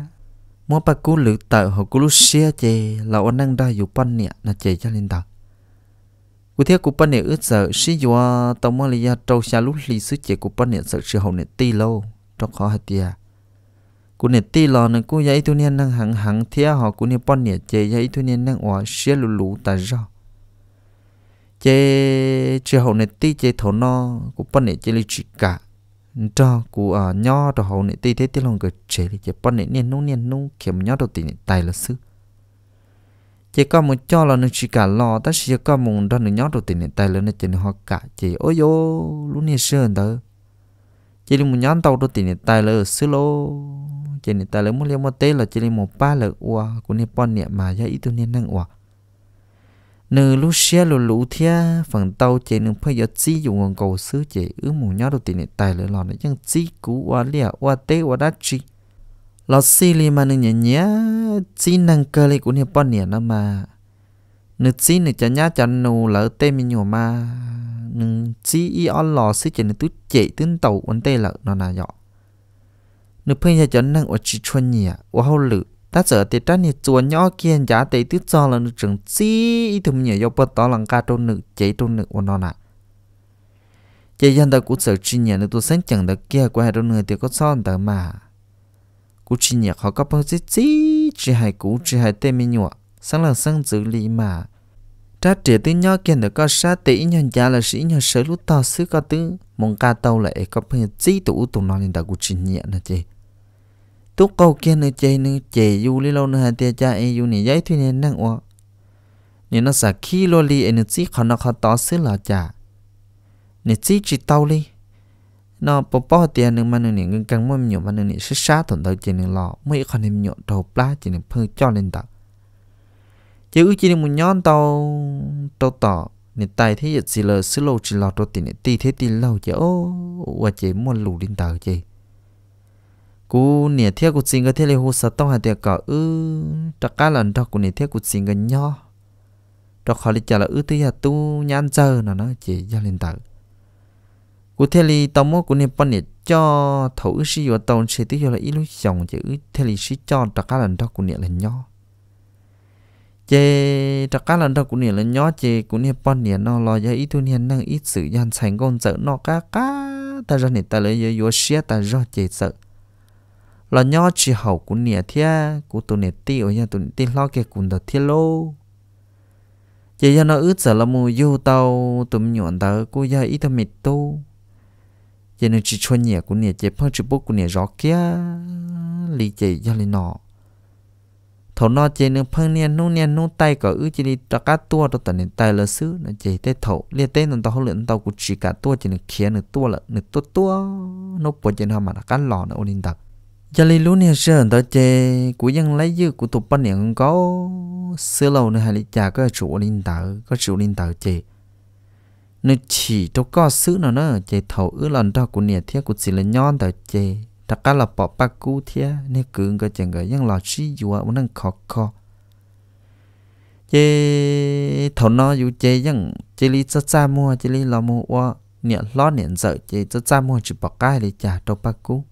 mua bà cú lự tợ họ cú lúc xia chê là anh đang đa dù pan nè là chê cho lên tao cụ thiết cụ bên này ước sợ sĩ dùa tàu mơ lý trâu xa lúc lý sử chế cụ bên này sợ sự hậu này tì lâu trong khó hạt tìa cụ này tì lò này cụ giấy tu niên năng hẳn hẳn thía họ cụ này bên này chế giấy tu niên năng òa xế lũ lũ tà rào chế chế hậu này tì chế thổ no cụ bên này chế lý trị cả cho cụ ở ờ, nho đồ hậu này tì thế tì lòng cái chế lý chế bên này niên nung niên nung kiểm nho đầu tì này tài là sư chỉ có một cho là nó chỉ cả lo ta chỉ có một đó nó nhót được tiền tài tay lên trên họ cả chỉ ôi yo luôn như sơn đó chỉ là một nhóm tàu đó tiền tài tay lên xưa lô chỉ này tài lên một liên một tế là chỉ là một ba là ua của nên bọn niệm mà ra ít tu nên năng ua nửa lúc xe lù lũ thia phần tàu chỉ nửa phải giờ chi dùng ngọn cầu xứ chỉ ứ một nhóm được tiền này tay lên lò nó chẳng chi cú ua lia ua tế ua đá chỉ lo xì li mà nè nhẹ nhẹ chỉ năng cơ li của nè bọn nè à nó mà nè chỉ nè chả nhá chả nù lỡ tê mình nhổ mà nè chỉ y on lò xí chả nè tú chạy tướng tàu quấn tê lỡ nó nà dọ nè phơi nhà chả năng ở chỉ chuan nhẹ ở à, hậu lử ta sợ tê ta nè chuan nhỏ kia giả tê tứ cho là nè chừng chỉ y thùm nhẹ do bớt tỏ lằng ca trôn nữ chạy trôn nữ của nó nà chạy dân ta cũng sợ chi nhỉ, à, nè tu sáng chẳng được kia qua hai đôi người thì có son tờ mà cú chỉ nhạc họ có bao chí chí chỉ hai cú chỉ hai tên mi nhọ sáng là sáng giữ lý mà ra trẻ tư nhỏ kiện được có sa tỷ nhân gia là sĩ nhân sớ lúc to sư có tư mong ca tàu lại e có bao chí tụ tụ nó lên đã cú chỉ nhạc nữa chứ tú câu kia nữa chơi nữa chè du lý lâu nữa hai tia cha e du này giấy thuê nên năng o nên nó sạc khi lo li energy khó nó khó to xứ là chả nên chỉ chỉ tàu li nó bỏ bỏ tiền nên mà nên ngân càng mua nhiều mà nên sẽ sát thuận tới chỉ nên lọ mấy con nên nhiều đầu plá chỉ nên phơi cho lên tàu chứ ước chỉ nên muốn nhón tàu tàu tỏ nên tay thế giật gì lờ xứ lô chỉ lo tàu tiền tì thế tiền lâu chứ ô và chỉ muốn lù lên tàu chứ cú nè theo cú xin cái thế này hồ sơ tông hà tiệc cả ư tất cả lần đó cú nè theo cú xin cái nhỏ đó khỏi trả là ư thế là tu nhãn giờ nó nó chỉ ra lên tàu u thế li tàu mua của nên bọn này cho thấu sĩ và tàu sẽ tí là ít lúc chồng chứ thế li sĩ cho tất cả lần đó của nên là nhỏ chế tất cả lần đó của nên là nhỏ chế của nên bọn này nó lo cho ít thu nên năng ít sự gian thành con sợ nó cá cá ta ra này ta lấy yo yo xia ta ra chế sợ là nhỏ chỉ hậu của nè thia của tụi nè tiêu nha tụi tiêu lo cái cũng được thia lô chỉ cho nó ướt sợ là mù yêu tàu tụm nhọn tờ của gia ít thầm mệt tu giờ nên chỉ cho nhẹ của nhẹ chế phong chỉ bố của nhẹ rõ kia lý chế do lý nọ thầu nọ chế nên phong nhẹ nung nhẹ nung tay cả ư chế đi tất cả tua đó tận nên tay là sứ, nên chế tê thầu liên tê nên tao luyện tao cũng chỉ cả tua chế nên khía nên tua là nên tua tua nó bỏ chế nào mà nó cắn lò nó ôn đặc giờ lý luôn nhẹ sơ tao chế của dân lấy dư của tụi ban nhẹ có xưa lâu nữa hay lý cha có chủ linh tạo có chủ linh tạo chế nó chỉ cho có sứ nó nó chế thầu ứ lần đó của nhà thiết của chỉ là nhon tại chế đặc cả là bỏ bạc cũ thiết nên cứng cái chẳng cái những lò chi dù muốn ăn khó khó chế thầu nó dù chế những chế lý cho cha mua chế lý là mua qua nè lo nè sợ chế cho cha mua chỉ bỏ cái để trả cho bạc cũ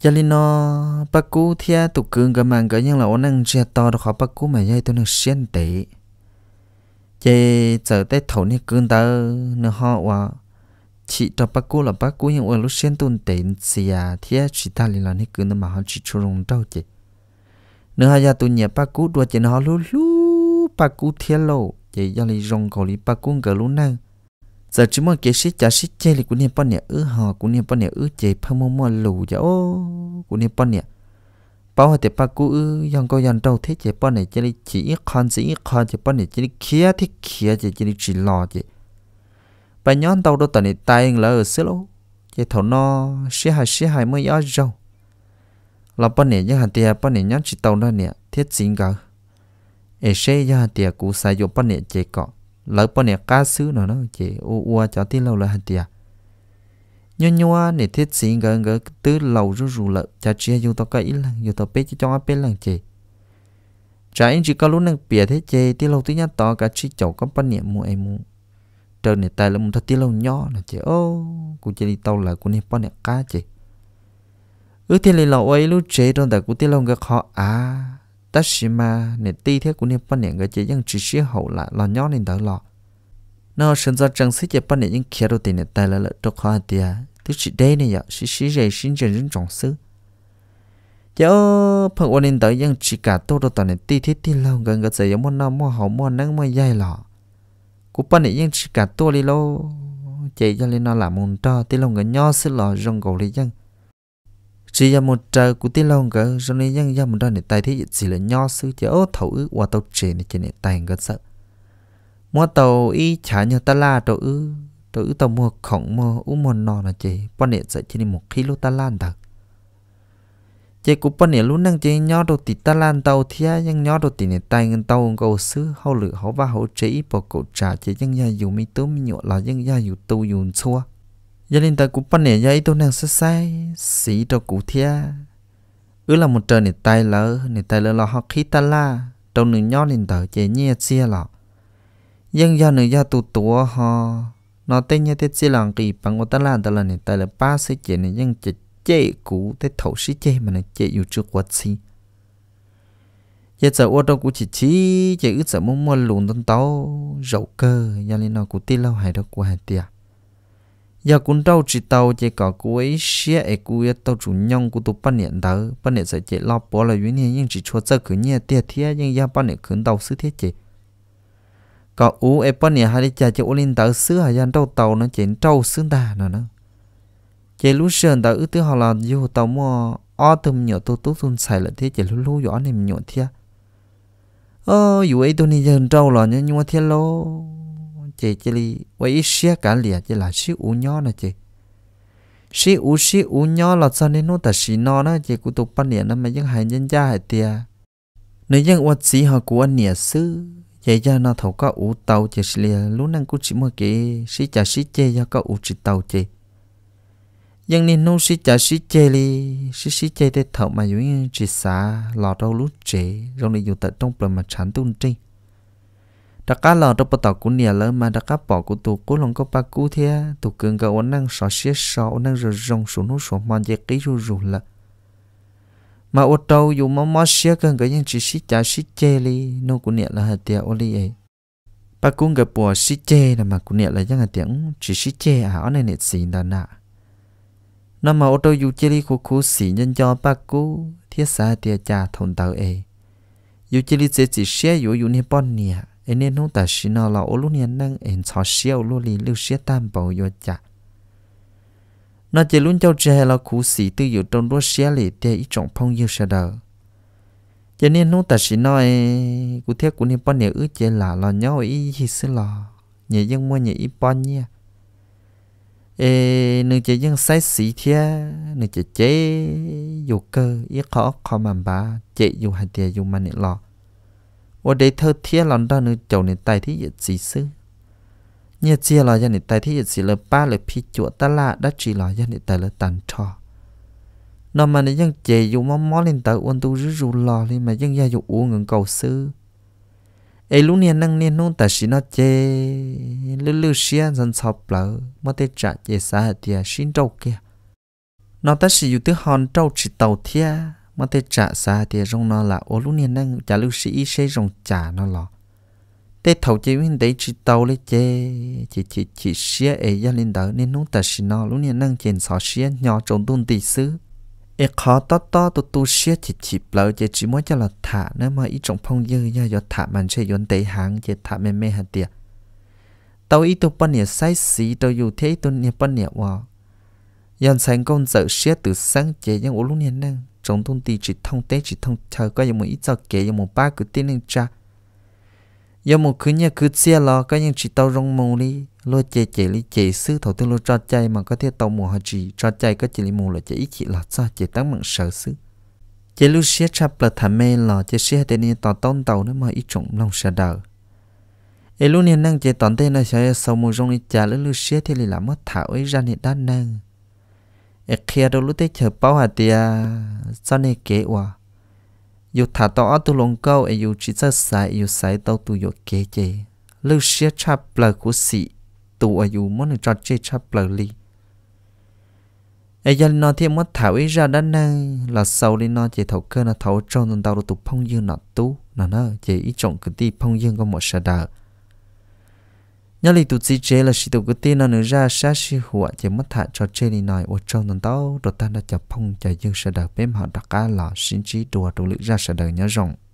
cho nên nó bạc cũ thiết tụ cứng cái mang cái những là ăn chia to đó khó bạc cũ mà dây tôi năng xuyên tệ chế giờ tới thổ nè cơn tơ nó họ và chỉ cho bác cô là bác cô hiện ở lúc xuyên tuần tiền xì à thế chị ta liền là nè cơn nó mà họ chỉ cho rồng đâu chị nó hay là tụi nhà bác cô đua chị họ lú lú bác cô thế lâu chị do lì rồng cổ lì bác cô cờ lú năng giờ chúng mà kế sĩ trả sĩ chơi lì của nè bọn nè ư họ của nè bọn nè ư chị phơ mô mô lù cho ô của nè bọn nè bảo hồi tiệp ba cú yong có yong đâu thế chỉ bọn này chỉ chỉ ít con chỉ ít con chỉ bọn này chỉ khía thì kia chỉ chỉ chỉ lo chỉ bà nhón tàu đâu tận này tay là ở xứ lỗ chỉ thầu nó xí hai xí hai mới ở râu là bọn này những hàng tiệp bọn này nhón chỉ tàu đó nè thiết chính gà, ở xe những hàng tiệp cú sai vô bọn này chỉ cọ lỡ bọn này cá sứ nó nó chỉ u u cho tí lâu là hàng tiệp nhớ nhua để thiết sĩ gỡ gỡ tứ lầu rú rú lợ cha chia dù tao cái lần dù tao biết cho ai biết lần chị trả anh chỉ có lúc năng bịa thế chị tí lâu tí nhá to cả chị chậu có bắt niệm mua em trời này tài là một thật tí lâu nhỏ là chị ô cụ chị đi tàu là cụ niệm bắt niệm cá chị ước thế này lâu ấy lúc chế trong tại cụ tí lâu gỡ khó à ta xí mà nè tí thế cụ niệm bắt niệm gỡ chị nhưng chỉ xí hậu là lò nhỏ nên đỡ lọ nó sinh ra chẳng xí chị bắt niệm những kia đồ tiền này tài là lợ trong khó hạt tiền thứ chỉ đây này giờ sĩ sĩ dạy sinh trần dân trọng sư giờ dạ phần ôn nên tới dân chỉ cả tô đồ toàn này ti thiết ti lâu gần gần giờ món nào món hậu món nắng món dây lọ cú pan này dân chỉ cả tô đi lâu chạy cho lên nó làm một to ti lâu gần nho sư lọ rong cầu đi dân chỉ là một trời của ti lâu gần rong nên dân dân một đôi này tay thế chỉ là nho sư chỉ ô thấu ứ qua tàu chè này trên này tay gần sợ món tàu y chả nhờ ta la tàu ư tôi tao mua khổng mua u môn nọ là chị bọn nè sẽ chỉ một khí kilo ta lan thật chị cũng bọn nè lúc năng chị nhớ đồ tì ta lan tàu thia nhưng nhớ đồ tì nè tay ngân tàu cầu xứ hậu lửa hậu ba hậu trí bỏ cổ trà chị nhưng gia dù mi tú mi nhọ là nhưng gia dù tu dù xua gia đình ta cũng bọn nè gia ít tôi năng sẽ sai sĩ đồ cụ thia ứ là một trời nè tay lỡ nè tay lỡ là hậu khí ta la trong nửa nhớ lên tờ chị nhẹ chia lọ nhưng gia nửa gia tu tủa họ nó tên như thế chỉ là kỳ bằng ô ta là đó là này tại là ba sẽ chế này nhưng chế chế cũ thế thấu sĩ chế mà này chế yêu chưa quá chi giờ giờ ô tô cũng chỉ chỉ chế ước giờ muốn mua lùn tân tàu dầu cơ giờ nên nó cũng tin lâu hay đó của hai tia giờ cũng đâu chỉ tàu chế có cuối xe ấy cú ấy tàu chủ nhông của tôi ban niệm đó ban niệm sẽ chế lo bỏ là nguyên này nhưng chỉ cho giờ cứ nhẹ tiệt thiệt nhưng giờ ban niệm khẩn tàu sứ thiết chế có u e bớt nè hai đi chả cho u linh tàu xứ hai dân trâu tàu nó chỉ trâu xứ ta nữa nó chỉ lúc sườn tàu ư tư họ là dù tàu mua ở tùm nhỏ tu tu tùn xài lại thế chỉ lúc lúc nhỏ này nhỏ thia ờ dù ấy tôi này dân trâu là nhưng mà thia lô chỉ chỉ đi vậy xe cả lìa chỉ là xí u nhỏ nè chỉ xí u xí u nhỏ là sao nên nó ta xí nó nè chỉ của tôi bớt nè nó mà dân hai nhân gia hai tia nếu dân vật xí họ của anh nè xứ vậy ra nó thầu có ủ tàu chỉ xìa lúc năng cũng chỉ mua kỹ xí chả xí chê do có ủ chỉ tàu chê, nhưng nên nô xí chả xí chê li xí xí chê thế thầu mà dùng chỉ xả lò đâu lúc chê rồi nên dùng tận trong bờ mà chán tung trinh đặc cá lò đâu bắt tàu cũng nia lớn mà đặc cá bỏ của tụ cố lòng có ba cú thế tụ cường gạo năng sọ xí sọ năng rồi rong xuống nô xuống mòn dây kỹ rồi rồi là mà ô tô dù mà mất xe cần cái những chỉ xí chả xí chê li nó cũng nhẹ là hạt tiền ô li ấy bà cũng gặp bùa xí chê là mà cũng nhẹ là những hạt tiền chỉ xí chê à ở này nét xin đàn à, nó mà ô tô dù chê li khu khu xí nhân cho bà cú thiết xa tiền trả thôn tàu ấy dù chê li sẽ chỉ xe dù dù nè bọn nè ấy nên nó ta xin nó là ô lúc nè năng ấy cho xe ô lúc li lưu xe tam bảo vô chả nó chỉ luôn cho trẻ là cú sĩ tự yếu trong đó xe lì để ít trọng phong yêu sẽ đờ, cho nên nó ta chỉ nói cụ thiết của nên bao nhiêu ước chế là là nhau ý hi xí là nhẹ dân mua nhẹ ít bao nhiêu ê nương chế dân sai sĩ thế nương chế chế dù cơ ít khó khó mà bà chế dù hạt tiền dù mà nè lò ở đây thơ thiết lòng đó nương chầu nè tài thì gì xí xứ nhẹ chia lo dân để tài thì chỉ là ba là phi chuột ta là đã chỉ lo dân để tài là tàn trò nó mà nó dân chè dù mó mó lên tàu uốn tu rú rú lò lên mà dân gia dù uống ngừng cầu sư ấy lúc nè năng nè nung ta xí nó chế lư lư xia dân sọp lỡ mà tê trả chế xa hạt tìa xin trâu kia nó ta xí dù tư hòn trâu chỉ tàu thia mà tê trả xa hạt tìa rong nó là ô lúc nè năng chả lưu sĩ y xế rong trả nó lọ để thầu chỉ mình để chỉ tàu lấy chê chỉ chỉ chỉ xía ấy gia linh đỡ nên nung ta xin nó lúc này nâng chèn xỏ xía nhỏ trộn tuôn tỷ xứ ấy khó to to tu tu xía chỉ chỉ bờ chỉ chỉ muốn cho là thả nếu mà ý trong phong dư nha do thả mình sẽ yốn tế hàng chỉ thả mềm mềm hạt tiệt tàu ý tu bận nhẹ sai xí tàu dù thế tu nhẹ bận nhẹ wow yan sáng công dở xía từ sáng chế nhưng ổ lúc này nâng trộn tuôn tỷ chỉ thông tế chỉ thông chờ có như một ít giờ kế như một ba cái tin nên cha do một cứ nhà cứ xe lo có những chỉ tàu rong mù đi lo chạy chạy đi chạy sư thầu tư lo cho chạy mà có thể tàu mù họ chỉ cho chạy có chỉ mù là chạy ít chỉ là cho chạy tăng mạng sợ sư chạy lúc xe chập là thảm mê là chạy xe thế này tàu tông tàu nữa mà ít trộm lòng sợ đời ấy lúc này năng chạy tàu tên là sẽ sau mù rong đi chạy lúc lúc xe thì là mất thảo ấy ra này đan năng ấy kia đâu lúc tới chờ bao hà tia sau này kế hoạch yêu thả tỏ tu lồng câu ấy e yêu chỉ ra sai yêu sai tao tu yêu kế chế lưu xia cha bờ của sĩ tu ấy yêu muốn cho chế cha bờ li ấy e giờ nó thì mất thảo ấy ra đan năng là sau đi nó chỉ thầu cơ là thầu trong tuần tao tu phong dương nọ tu nó nó chỉ ý trọng cái ti phong dương có một sa đạo nhớ lì tụt gì chế là sĩ tụt cái tên nó nữa ra sát sĩ hùa chỉ mất thả cho chế lì nói ở trong tuần tao rồi ta đã chập phong chạy dương sẽ đời bếm họ đặt cá là xin chí đùa tụi lữ ra sẽ đợi nhớ rộng